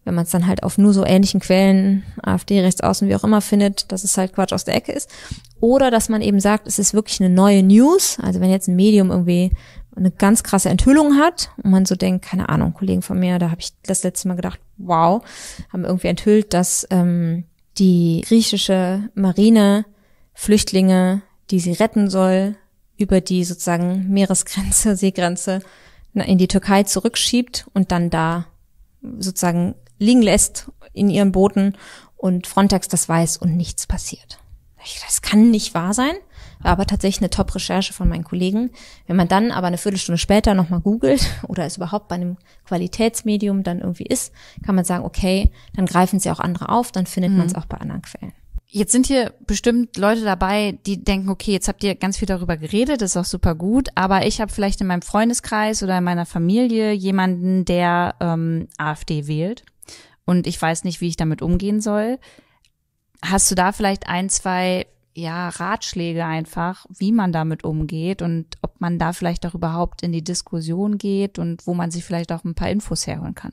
wenn man es dann halt auf nur so ähnlichen Quellen, AfD, Rechtsaußen, wie auch immer findet, dass es halt Quatsch aus der Ecke ist. Oder dass man eben sagt, es ist wirklich eine neue News. Also wenn jetzt ein Medium irgendwie eine ganz krasse Enthüllung hat und man so denkt, keine Ahnung, Kollegen von mir, da habe ich das letzte Mal gedacht, wow, haben irgendwie enthüllt, dass ähm, die griechische Marine Flüchtlinge, die sie retten soll, über die sozusagen Meeresgrenze, <laughs> Seegrenze in die Türkei zurückschiebt und dann da sozusagen liegen lässt in ihren Booten und Frontex das weiß und nichts passiert. Das kann nicht wahr sein. War aber tatsächlich eine Top-Recherche von meinen Kollegen. Wenn man dann aber eine Viertelstunde später nochmal googelt <laughs> oder es überhaupt bei einem Qualitätsmedium dann irgendwie ist, kann man sagen, okay, dann greifen sie auch andere auf, dann findet mhm. man es auch bei anderen Quellen. Jetzt sind hier bestimmt Leute dabei, die denken, okay, jetzt habt ihr ganz viel darüber geredet, ist auch super gut, aber ich habe vielleicht in meinem Freundeskreis oder in meiner Familie jemanden, der ähm, AfD wählt und ich weiß nicht, wie ich damit umgehen soll. Hast du da vielleicht ein, zwei ja, Ratschläge einfach, wie man damit umgeht und ob man da vielleicht auch überhaupt in die Diskussion geht und wo man sich vielleicht auch ein paar Infos herholen kann.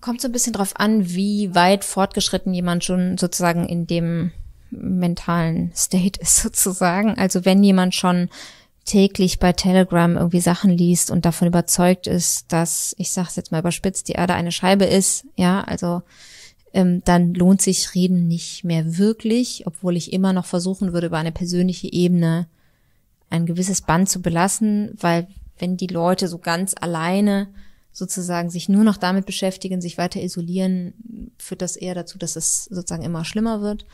Kommt so ein bisschen drauf an, wie weit fortgeschritten jemand schon sozusagen in dem mentalen State ist <laughs> sozusagen. Also wenn jemand schon täglich bei Telegram irgendwie Sachen liest und davon überzeugt ist, dass, ich sag's jetzt mal überspitzt, die Erde eine Scheibe ist, ja, also ähm, dann lohnt sich Reden nicht mehr wirklich, obwohl ich immer noch versuchen würde, über eine persönliche Ebene ein gewisses Band zu belassen, weil wenn die Leute so ganz alleine sozusagen sich nur noch damit beschäftigen, sich weiter isolieren, führt das eher dazu, dass es sozusagen immer schlimmer wird.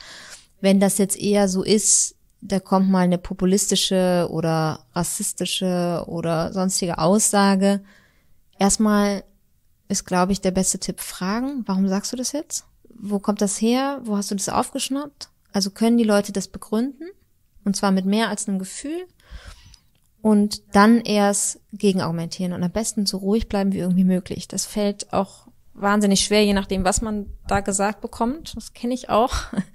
Wenn das jetzt eher so ist, da kommt mal eine populistische oder rassistische oder sonstige Aussage. Erstmal ist, glaube ich, der beste Tipp fragen. Warum sagst du das jetzt? wo kommt das her? Wo hast du das aufgeschnappt? Also können die Leute das begründen? Und zwar mit mehr als einem Gefühl. Und dann erst gegenargumentieren. Und am besten so ruhig bleiben wie irgendwie möglich. Das fällt auch wahnsinnig schwer, je nachdem, was man da gesagt bekommt. Das kenne ich auch.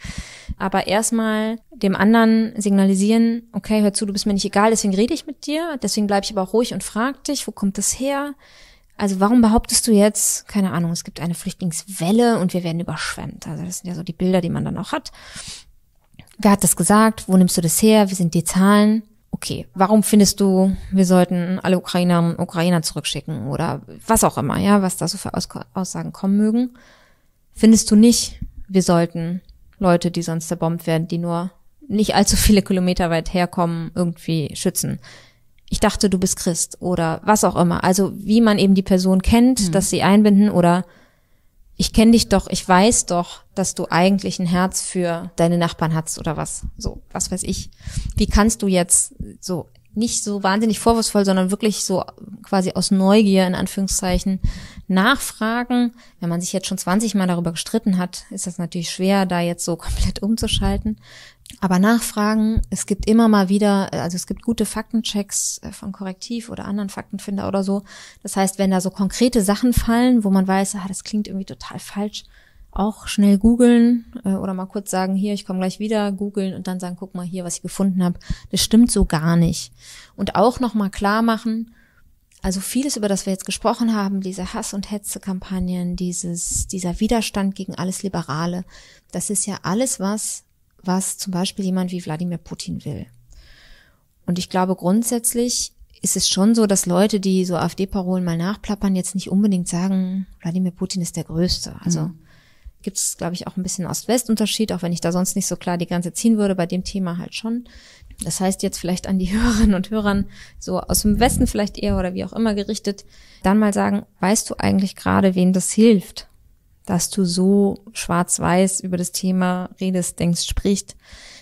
<laughs> Aber erstmal dem anderen signalisieren, okay, hör zu, du bist mir nicht egal, deswegen rede ich mit dir, deswegen bleibe ich aber auch ruhig und frag dich, wo kommt das her? Also warum behauptest du jetzt, keine Ahnung, es gibt eine Flüchtlingswelle und wir werden überschwemmt? Also das sind ja so die Bilder, die man dann auch hat. Wer hat das gesagt? Wo nimmst du das her? Wie sind die Zahlen? Okay, warum findest du, wir sollten alle Ukrainer und Ukrainer zurückschicken oder was auch immer, ja, was da so für Aussagen kommen mögen? Findest du nicht, wir sollten Leute, die sonst zerbombt werden, die nur nicht allzu viele Kilometer weit herkommen, irgendwie schützen? ich dachte, du bist Christ oder was auch immer. Also wie man eben die Person kennt, mhm. dass sie einbinden oder ich kenne dich doch, ich weiß doch, dass du eigentlich ein Herz für deine Nachbarn hast oder was. So, was weiß ich. Wie kannst du jetzt so nicht so wahnsinnig vorwurfsvoll, sondern wirklich so quasi aus Neugier in Anführungszeichen nachfragen. Wenn man sich jetzt schon 20 Mal darüber gestritten hat, ist das natürlich schwer, da jetzt so komplett umzuschalten. Aber nachfragen, es gibt immer mal wieder, äh, also es gibt gute Faktenchecks äh, von Korrektiv oder anderen Faktenfinder oder so. Das heißt, wenn da so konkrete Sachen fallen, wo man weiß, ah, das klingt irgendwie total falsch, auch schnell googeln äh, oder mal kurz sagen, hier, ich komme gleich wieder, googeln und dann sagen, guck mal hier, was ich gefunden habe. Das stimmt so gar nicht. Und auch nochmal klar machen, also vieles, über das wir jetzt gesprochen haben, diese Hass- und Hetzekampagnen, dieses, dieser Widerstand gegen alles Liberale, das ist ja alles was, was zum Beispiel jemand wie Wladimir Putin will. Und ich glaube, grundsätzlich ist es schon so, dass Leute, die so AfD-Parolen mal nachplappern, jetzt nicht unbedingt sagen, Wladimir Putin ist der Größte. Also mhm. gibt es, glaube ich, auch ein bisschen Ost-West-Unterschied, auch wenn ich da sonst nicht so klar die Grenze ziehen würde, bei dem Thema halt schon. Das heißt jetzt vielleicht an die <laughs> Hörerinnen und Hörern, so aus dem Westen vielleicht eher oder wie auch immer gerichtet, dann mal sagen, weißt du eigentlich gerade, wen das hilft, dass du so schwarz-weiß über das Thema redest, denkst, sprichst,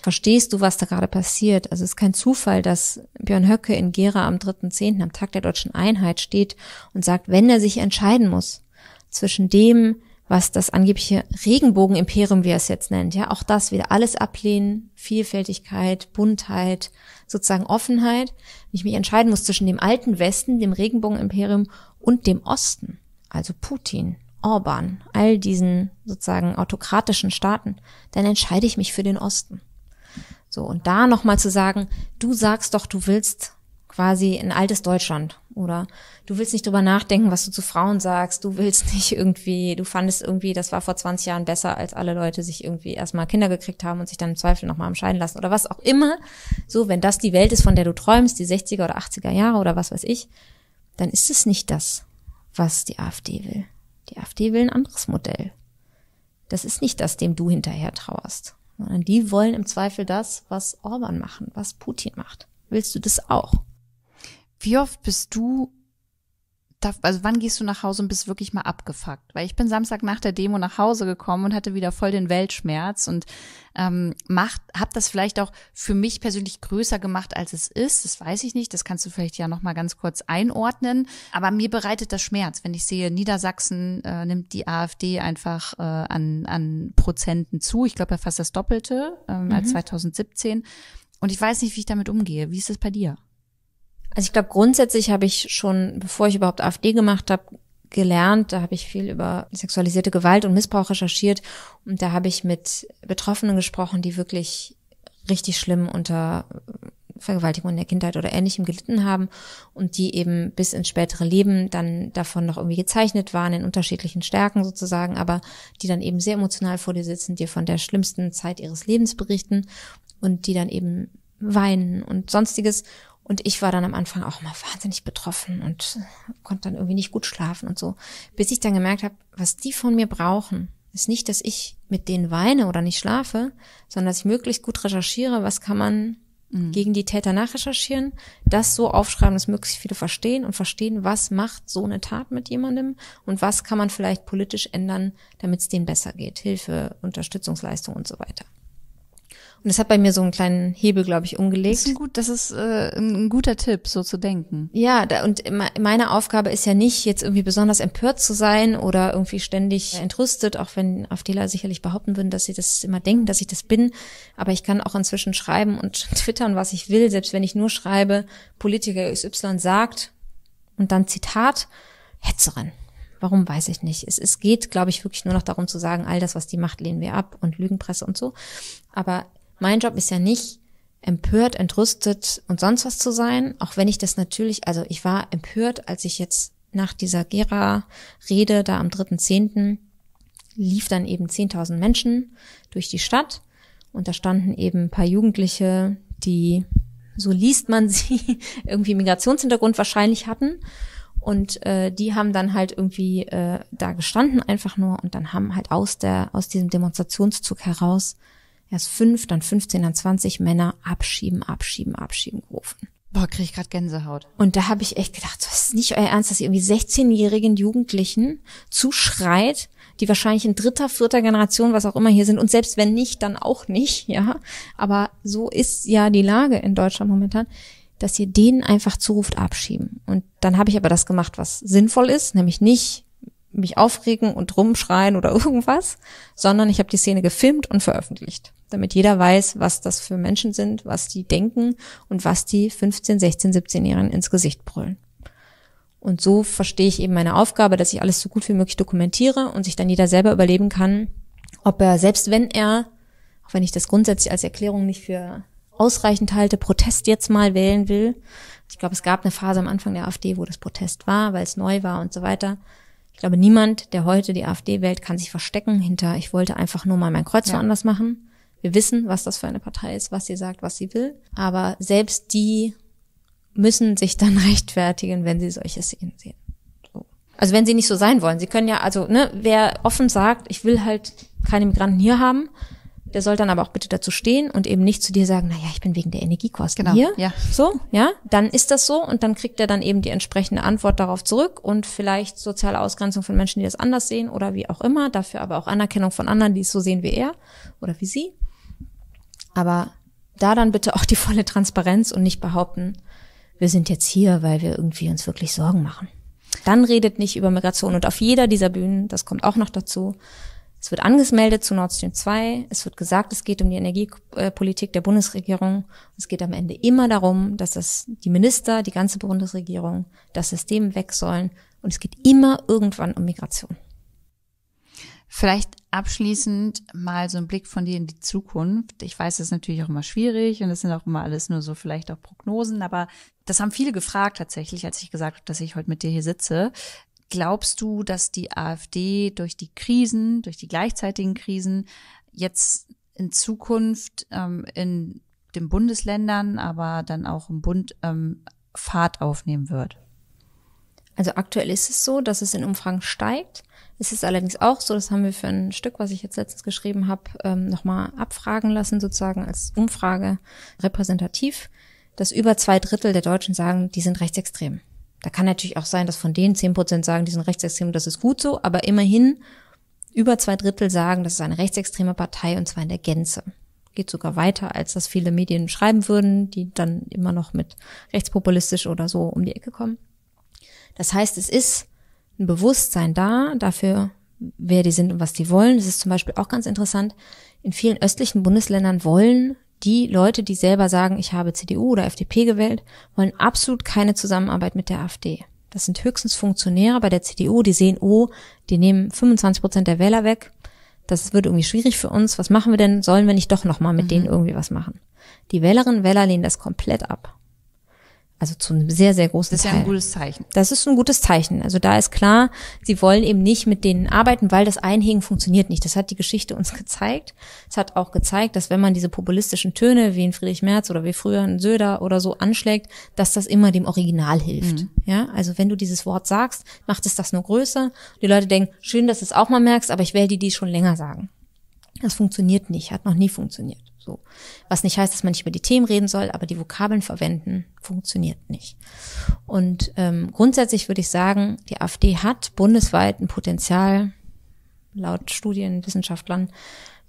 verstehst du, was da gerade passiert. Also es ist kein Zufall, dass Björn Höcke in Gera am 3.10., am Tag der deutschen Einheit, steht und sagt, wenn er sich entscheiden muss zwischen dem, was das angebliche Regenbogenimperium, wie er es jetzt nennt, ja, auch das wieder alles ablehnen, Vielfältigkeit, Buntheit, sozusagen Offenheit, wenn ich mich entscheiden muss zwischen dem alten Westen, dem Regenbogenimperium und dem Osten, also Putin, Orban, all diesen sozusagen autokratischen Staaten, dann entscheide ich mich für den Osten. So, und da nochmal zu sagen, du sagst doch, du willst quasi ein altes Deutschland oder du willst nicht drüber nachdenken, was du zu Frauen sagst, du willst <laughs> nicht irgendwie, du fandest irgendwie, das war vor 20 Jahren besser, als alle Leute sich irgendwie erstmal Kinder gekriegt haben und sich dann im Zweifel nochmal entscheiden lassen oder was auch immer. So, wenn das die Welt ist, von der du träumst, die 60er oder 80er Jahre oder was weiß ich, dann ist es nicht das, was die AfD will. Die AfD will ein anderes Modell. Das ist nicht das, dem du hinterher trauerst, sondern die wollen im Zweifel das, was Orban machen, was Putin macht. Willst du das auch? Wie oft bist du also wann gehst du nach Hause und bist wirklich mal abgefuckt? Weil ich bin Samstag nach der Demo nach Hause gekommen und hatte wieder voll den Weltschmerz und ähm, macht, hab das vielleicht auch für mich persönlich größer gemacht, als es ist. Das weiß ich nicht. Das kannst du vielleicht ja nochmal ganz kurz einordnen. Aber mir bereitet das Schmerz, wenn ich sehe, Niedersachsen äh, nimmt die AfD einfach äh, an, an Prozenten zu. Ich glaube ja fast das Doppelte äh, mhm. als 2017. Und ich weiß nicht, wie ich damit umgehe. Wie ist es bei dir? Also ich glaube, grundsätzlich habe ich schon, bevor ich überhaupt AfD gemacht habe, gelernt, da habe ich viel über sexualisierte Gewalt und Missbrauch recherchiert und da habe ich mit Betroffenen gesprochen, die wirklich richtig schlimm unter Vergewaltigung in der Kindheit oder ähnlichem gelitten haben und die eben bis ins spätere Leben dann davon noch irgendwie gezeichnet waren, in unterschiedlichen Stärken sozusagen, aber die dann eben sehr emotional vor dir sitzen, dir von der schlimmsten Zeit ihres Lebens berichten und die dann eben weinen und sonstiges. Und ich war dann am Anfang auch immer wahnsinnig betroffen und konnte dann irgendwie nicht gut schlafen und so. Bis ich dann gemerkt habe, was die von mir brauchen, ist nicht, dass ich mit denen weine oder nicht schlafe, sondern dass ich möglichst gut recherchiere, was kann man mhm. gegen die Täter nachrecherchieren, das so aufschreiben, dass möglichst viele verstehen und verstehen, was macht so eine Tat mit jemandem und was kann man vielleicht politisch ändern, damit es denen besser geht. Hilfe, Unterstützungsleistung und so weiter. Und es hat bei mir so einen kleinen Hebel, glaube ich, umgelegt. Das ist, ein, gut, das ist äh, ein guter Tipp, so zu denken. Ja, da, und meine Aufgabe ist ja nicht, jetzt irgendwie besonders empört zu sein oder irgendwie ständig entrüstet, auch wenn AfDler sicherlich behaupten würden, dass sie das immer denken, dass ich das bin. Aber ich kann auch inzwischen schreiben und <laughs> twittern, was ich will, selbst wenn ich nur schreibe, Politiker XY sagt und dann Zitat, Hetzerin. Warum weiß ich nicht. Es, es geht, glaube ich, wirklich nur noch darum zu sagen, all das, was die macht, lehnen wir ab und Lügenpresse und so. Aber mein Job ist ja nicht, empört, entrüstet und sonst was zu sein, auch wenn ich das natürlich, also ich war empört, als ich jetzt nach dieser Gera-Rede da am 3.10. lief dann eben 10.000 Menschen durch die Stadt und da standen eben ein paar Jugendliche, die, so liest man <laughs> sie, irgendwie Migrationshintergrund wahrscheinlich hatten und äh, die haben dann halt irgendwie äh, da gestanden einfach nur und dann haben halt aus der aus diesem Demonstrationszug heraus erst fünf, dann 15, dann 20 Männer abschieben, abschieben, abschieben gerufen. Boah, kriege ich gerade Gänsehaut. Und da habe ich echt gedacht, das ist nicht euer Ernst, dass ihr irgendwie 16-jährigen Jugendlichen zuschreit, die wahrscheinlich in dritter, vierter Generation, was auch immer hier sind. Und selbst wenn nicht, dann auch nicht, ja. Aber so ist ja die Lage in Deutschland momentan, dass ihr denen einfach zuruft, abschieben. Und dann habe ich aber das gemacht, was sinnvoll ist, nämlich nicht mich aufregen und rumschreien oder <laughs> irgendwas, sondern ich habe die Szene gefilmt und veröffentlicht, damit jeder weiß, was das für Menschen sind, was die denken und was die 15, 16, 17-Jährigen ins Gesicht brüllen. Und so verstehe ich eben meine Aufgabe, dass ich alles so gut wie möglich dokumentiere und sich dann jeder selber überleben kann, ob er, selbst wenn er, auch wenn ich das grundsätzlich als Erklärung nicht für ausreichend halte, Protest jetzt mal wählen will. Ich glaube, es gab eine Phase am Anfang der AfD, wo das Protest war, weil es neu war und so weiter ich glaube, niemand, der heute die AfD wählt, kann sich verstecken hinter, ich wollte einfach nur mal mein Kreuz ja. woanders machen. Wir wissen, was das für eine Partei ist, was sie sagt, was sie will. Aber selbst die müssen sich dann <laughs> rechtfertigen, wenn sie solche Szenen sehen. So. Also wenn sie nicht so sein wollen. Sie können ja, also, ne, wer offen sagt, ich will halt keine Migranten hier haben, der soll dann aber auch bitte dazu stehen und eben nicht zu dir sagen, naja, ich bin wegen der Energiekosten genau, hier. Ja. So, ja, dann ist das so und dann kriegt er dann eben die entsprechende Antwort darauf zurück und vielleicht soziale Ausgrenzung von Menschen, die das anders sehen oder wie auch immer, dafür aber auch Anerkennung von anderen, die es so sehen wie er oder wie sie. Aber da dann bitte auch die volle Transparenz und nicht behaupten, wir sind jetzt hier, weil wir irgendwie uns wirklich Sorgen machen. Dann redet nicht über Migration und auf jeder dieser Bühnen, das kommt auch noch dazu, es wird angemeldet zu Nord Stream 2. Es wird gesagt, es geht um die Energiepolitik der Bundesregierung. Es geht am Ende immer darum, dass das die Minister, die ganze Bundesregierung, das System weg sollen. Und es geht immer irgendwann um Migration. Vielleicht abschließend mal so ein Blick von dir in die Zukunft. Ich weiß, das ist natürlich auch immer schwierig und es sind auch immer alles nur so vielleicht auch Prognosen, aber das haben viele gefragt tatsächlich, als ich gesagt habe, dass ich heute mit dir hier sitze. Glaubst du, dass die AfD durch die Krisen, durch die gleichzeitigen Krisen jetzt in Zukunft ähm, in den Bundesländern, aber dann auch im Bund ähm, Fahrt aufnehmen wird? Also aktuell ist es so, dass es in Umfragen steigt. Es ist allerdings auch so, das haben wir für ein Stück, was ich jetzt letztens geschrieben habe, ähm, nochmal abfragen lassen, sozusagen als Umfrage repräsentativ, dass über zwei Drittel der Deutschen sagen, die sind rechtsextrem. Da kann natürlich auch sein, dass von denen zehn Prozent sagen, die sind rechtsextrem, das ist gut so, aber immerhin über zwei Drittel sagen, das ist eine rechtsextreme Partei und zwar in der Gänze. Geht sogar weiter, als das viele Medien schreiben würden, die dann immer noch mit rechtspopulistisch oder so um die Ecke kommen. Das heißt, es ist ein Bewusstsein da dafür, wer die sind und was die wollen. Es ist zum Beispiel auch ganz interessant, in vielen östlichen Bundesländern wollen die Leute, die selber sagen, ich habe CDU oder FDP gewählt, wollen absolut keine Zusammenarbeit mit der AfD. Das sind höchstens Funktionäre bei der CDU, die sehen, oh, die nehmen 25 Prozent der Wähler weg. Das wird irgendwie schwierig für uns. Was machen wir denn? Sollen wir nicht doch nochmal mit mhm. denen irgendwie was machen? Die Wählerinnen und Wähler lehnen das komplett ab. Also zu einem sehr, sehr großen Teil. Das ist Teil. ja ein gutes Zeichen. Das ist ein gutes Zeichen. Also da ist klar, sie wollen eben nicht mit denen arbeiten, weil das Einhegen funktioniert nicht. Das hat die Geschichte uns gezeigt. Es hat auch gezeigt, dass wenn man diese populistischen Töne wie in Friedrich Merz oder wie früher in Söder oder so anschlägt, dass das immer dem Original hilft. Mhm. Ja, also wenn du dieses Wort sagst, macht es das nur größer. Die Leute denken, schön, dass du es auch mal merkst, aber ich wähle die, die es schon länger sagen. Das funktioniert nicht, hat noch nie funktioniert. So. Was nicht heißt, dass man nicht über die Themen reden soll, aber die Vokabeln verwenden funktioniert nicht. Und ähm, grundsätzlich würde ich sagen, die AfD hat bundesweit ein Potenzial, laut Studien, Wissenschaftlern,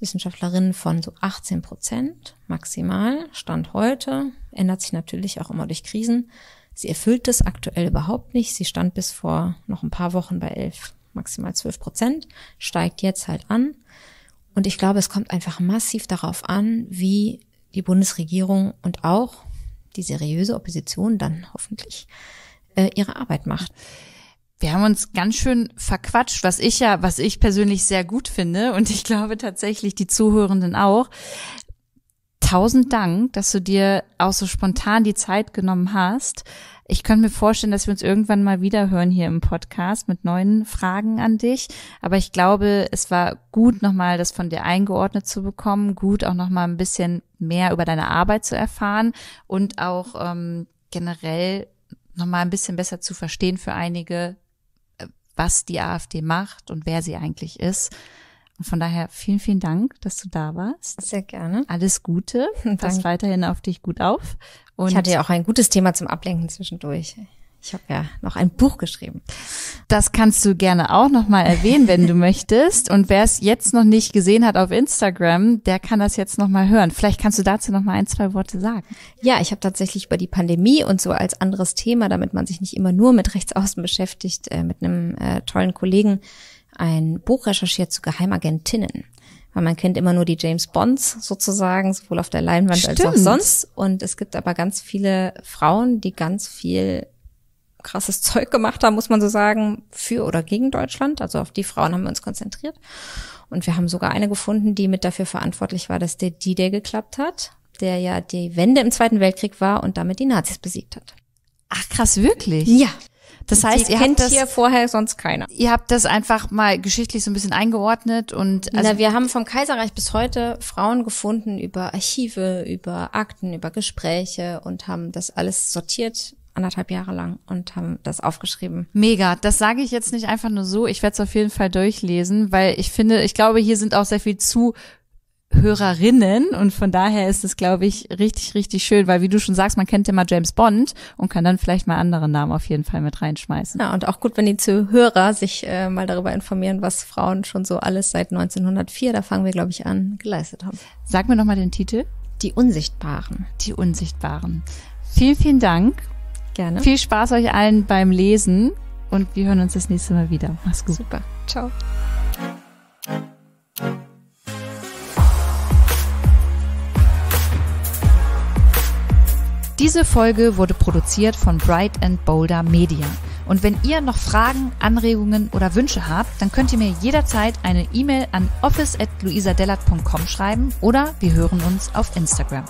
Wissenschaftlerinnen von so 18 Prozent maximal, Stand heute, ändert sich natürlich auch immer durch Krisen. Sie erfüllt es aktuell überhaupt nicht. Sie stand bis vor noch ein paar Wochen bei 11, maximal 12 Prozent, steigt jetzt halt an. Und ich glaube, es kommt einfach massiv darauf an, wie die Bundesregierung und auch die seriöse Opposition dann hoffentlich äh, ihre Arbeit macht. Wir haben uns ganz schön verquatscht, was ich ja, was ich persönlich sehr gut finde und ich glaube tatsächlich die Zuhörenden auch. Tausend Dank, dass du dir auch so spontan die Zeit genommen hast. Ich könnte mir vorstellen, dass wir uns irgendwann mal wiederhören hier im Podcast mit neuen Fragen an dich. Aber ich glaube, es war gut, nochmal das von dir eingeordnet zu bekommen, gut auch nochmal ein bisschen mehr über deine Arbeit zu erfahren und auch ähm, generell nochmal ein bisschen besser zu verstehen für einige, äh, was die AfD macht und wer sie eigentlich ist. Und von daher vielen, vielen Dank, dass du da warst. Sehr gerne. Alles Gute. <laughs> Danke. Pass weiterhin auf dich gut auf. Und ich hatte ja auch ein gutes Thema zum Ablenken zwischendurch. Ich habe ja noch ein Buch geschrieben. Das kannst du gerne auch nochmal erwähnen, wenn du <laughs> möchtest. Und wer es jetzt noch nicht gesehen hat auf Instagram, der kann das jetzt nochmal hören. Vielleicht kannst du dazu nochmal ein, zwei Worte sagen. Ja, ich habe tatsächlich über die Pandemie und so als anderes Thema, damit man sich nicht immer nur mit Rechtsaußen beschäftigt, äh, mit einem äh, tollen Kollegen ein Buch recherchiert zu Geheimagentinnen. Weil man kennt immer nur die James Bonds sozusagen, sowohl auf der Leinwand Stimmt. als auch sonst. Und es gibt aber ganz viele Frauen, die ganz viel krasses Zeug gemacht haben, muss man so sagen, für oder gegen Deutschland. Also auf die Frauen haben wir uns konzentriert. Und wir haben sogar eine gefunden, die mit dafür verantwortlich war, dass der D-Day geklappt hat, der ja die Wende im Zweiten Weltkrieg war und damit die Nazis besiegt hat. Ach krass, wirklich? Ja. Das heißt, Sie ihr kennt habt das, vorher sonst keiner. Ihr habt das einfach mal geschichtlich so ein bisschen eingeordnet und also Na, wir haben vom Kaiserreich bis heute Frauen gefunden über Archive, über Akten, über Gespräche und haben das alles sortiert anderthalb Jahre lang und haben das aufgeschrieben. Mega, das sage ich jetzt nicht einfach nur so. Ich werde es auf jeden Fall durchlesen, weil ich finde, ich glaube, hier sind auch sehr viel zu Hörerinnen und von daher ist es, glaube ich, richtig, richtig schön, weil wie du schon sagst, man kennt ja mal James Bond und kann dann vielleicht mal andere Namen auf jeden Fall mit reinschmeißen. Ja, und auch gut, wenn die Zuhörer sich äh, mal darüber informieren, was Frauen schon so alles seit 1904, da fangen wir, glaube ich, an, geleistet haben. Sag mir nochmal den Titel. Die Unsichtbaren. Die Unsichtbaren. Vielen, vielen Dank. Gerne. Viel Spaß euch allen beim Lesen und wir hören uns das nächste Mal wieder. Mach's gut. Super. Ciao. Diese Folge wurde produziert von Bright and Boulder Media. Und wenn ihr noch Fragen, Anregungen oder Wünsche habt, dann könnt ihr mir jederzeit eine E-Mail an office.luisadellert.com schreiben oder wir hören uns auf Instagram.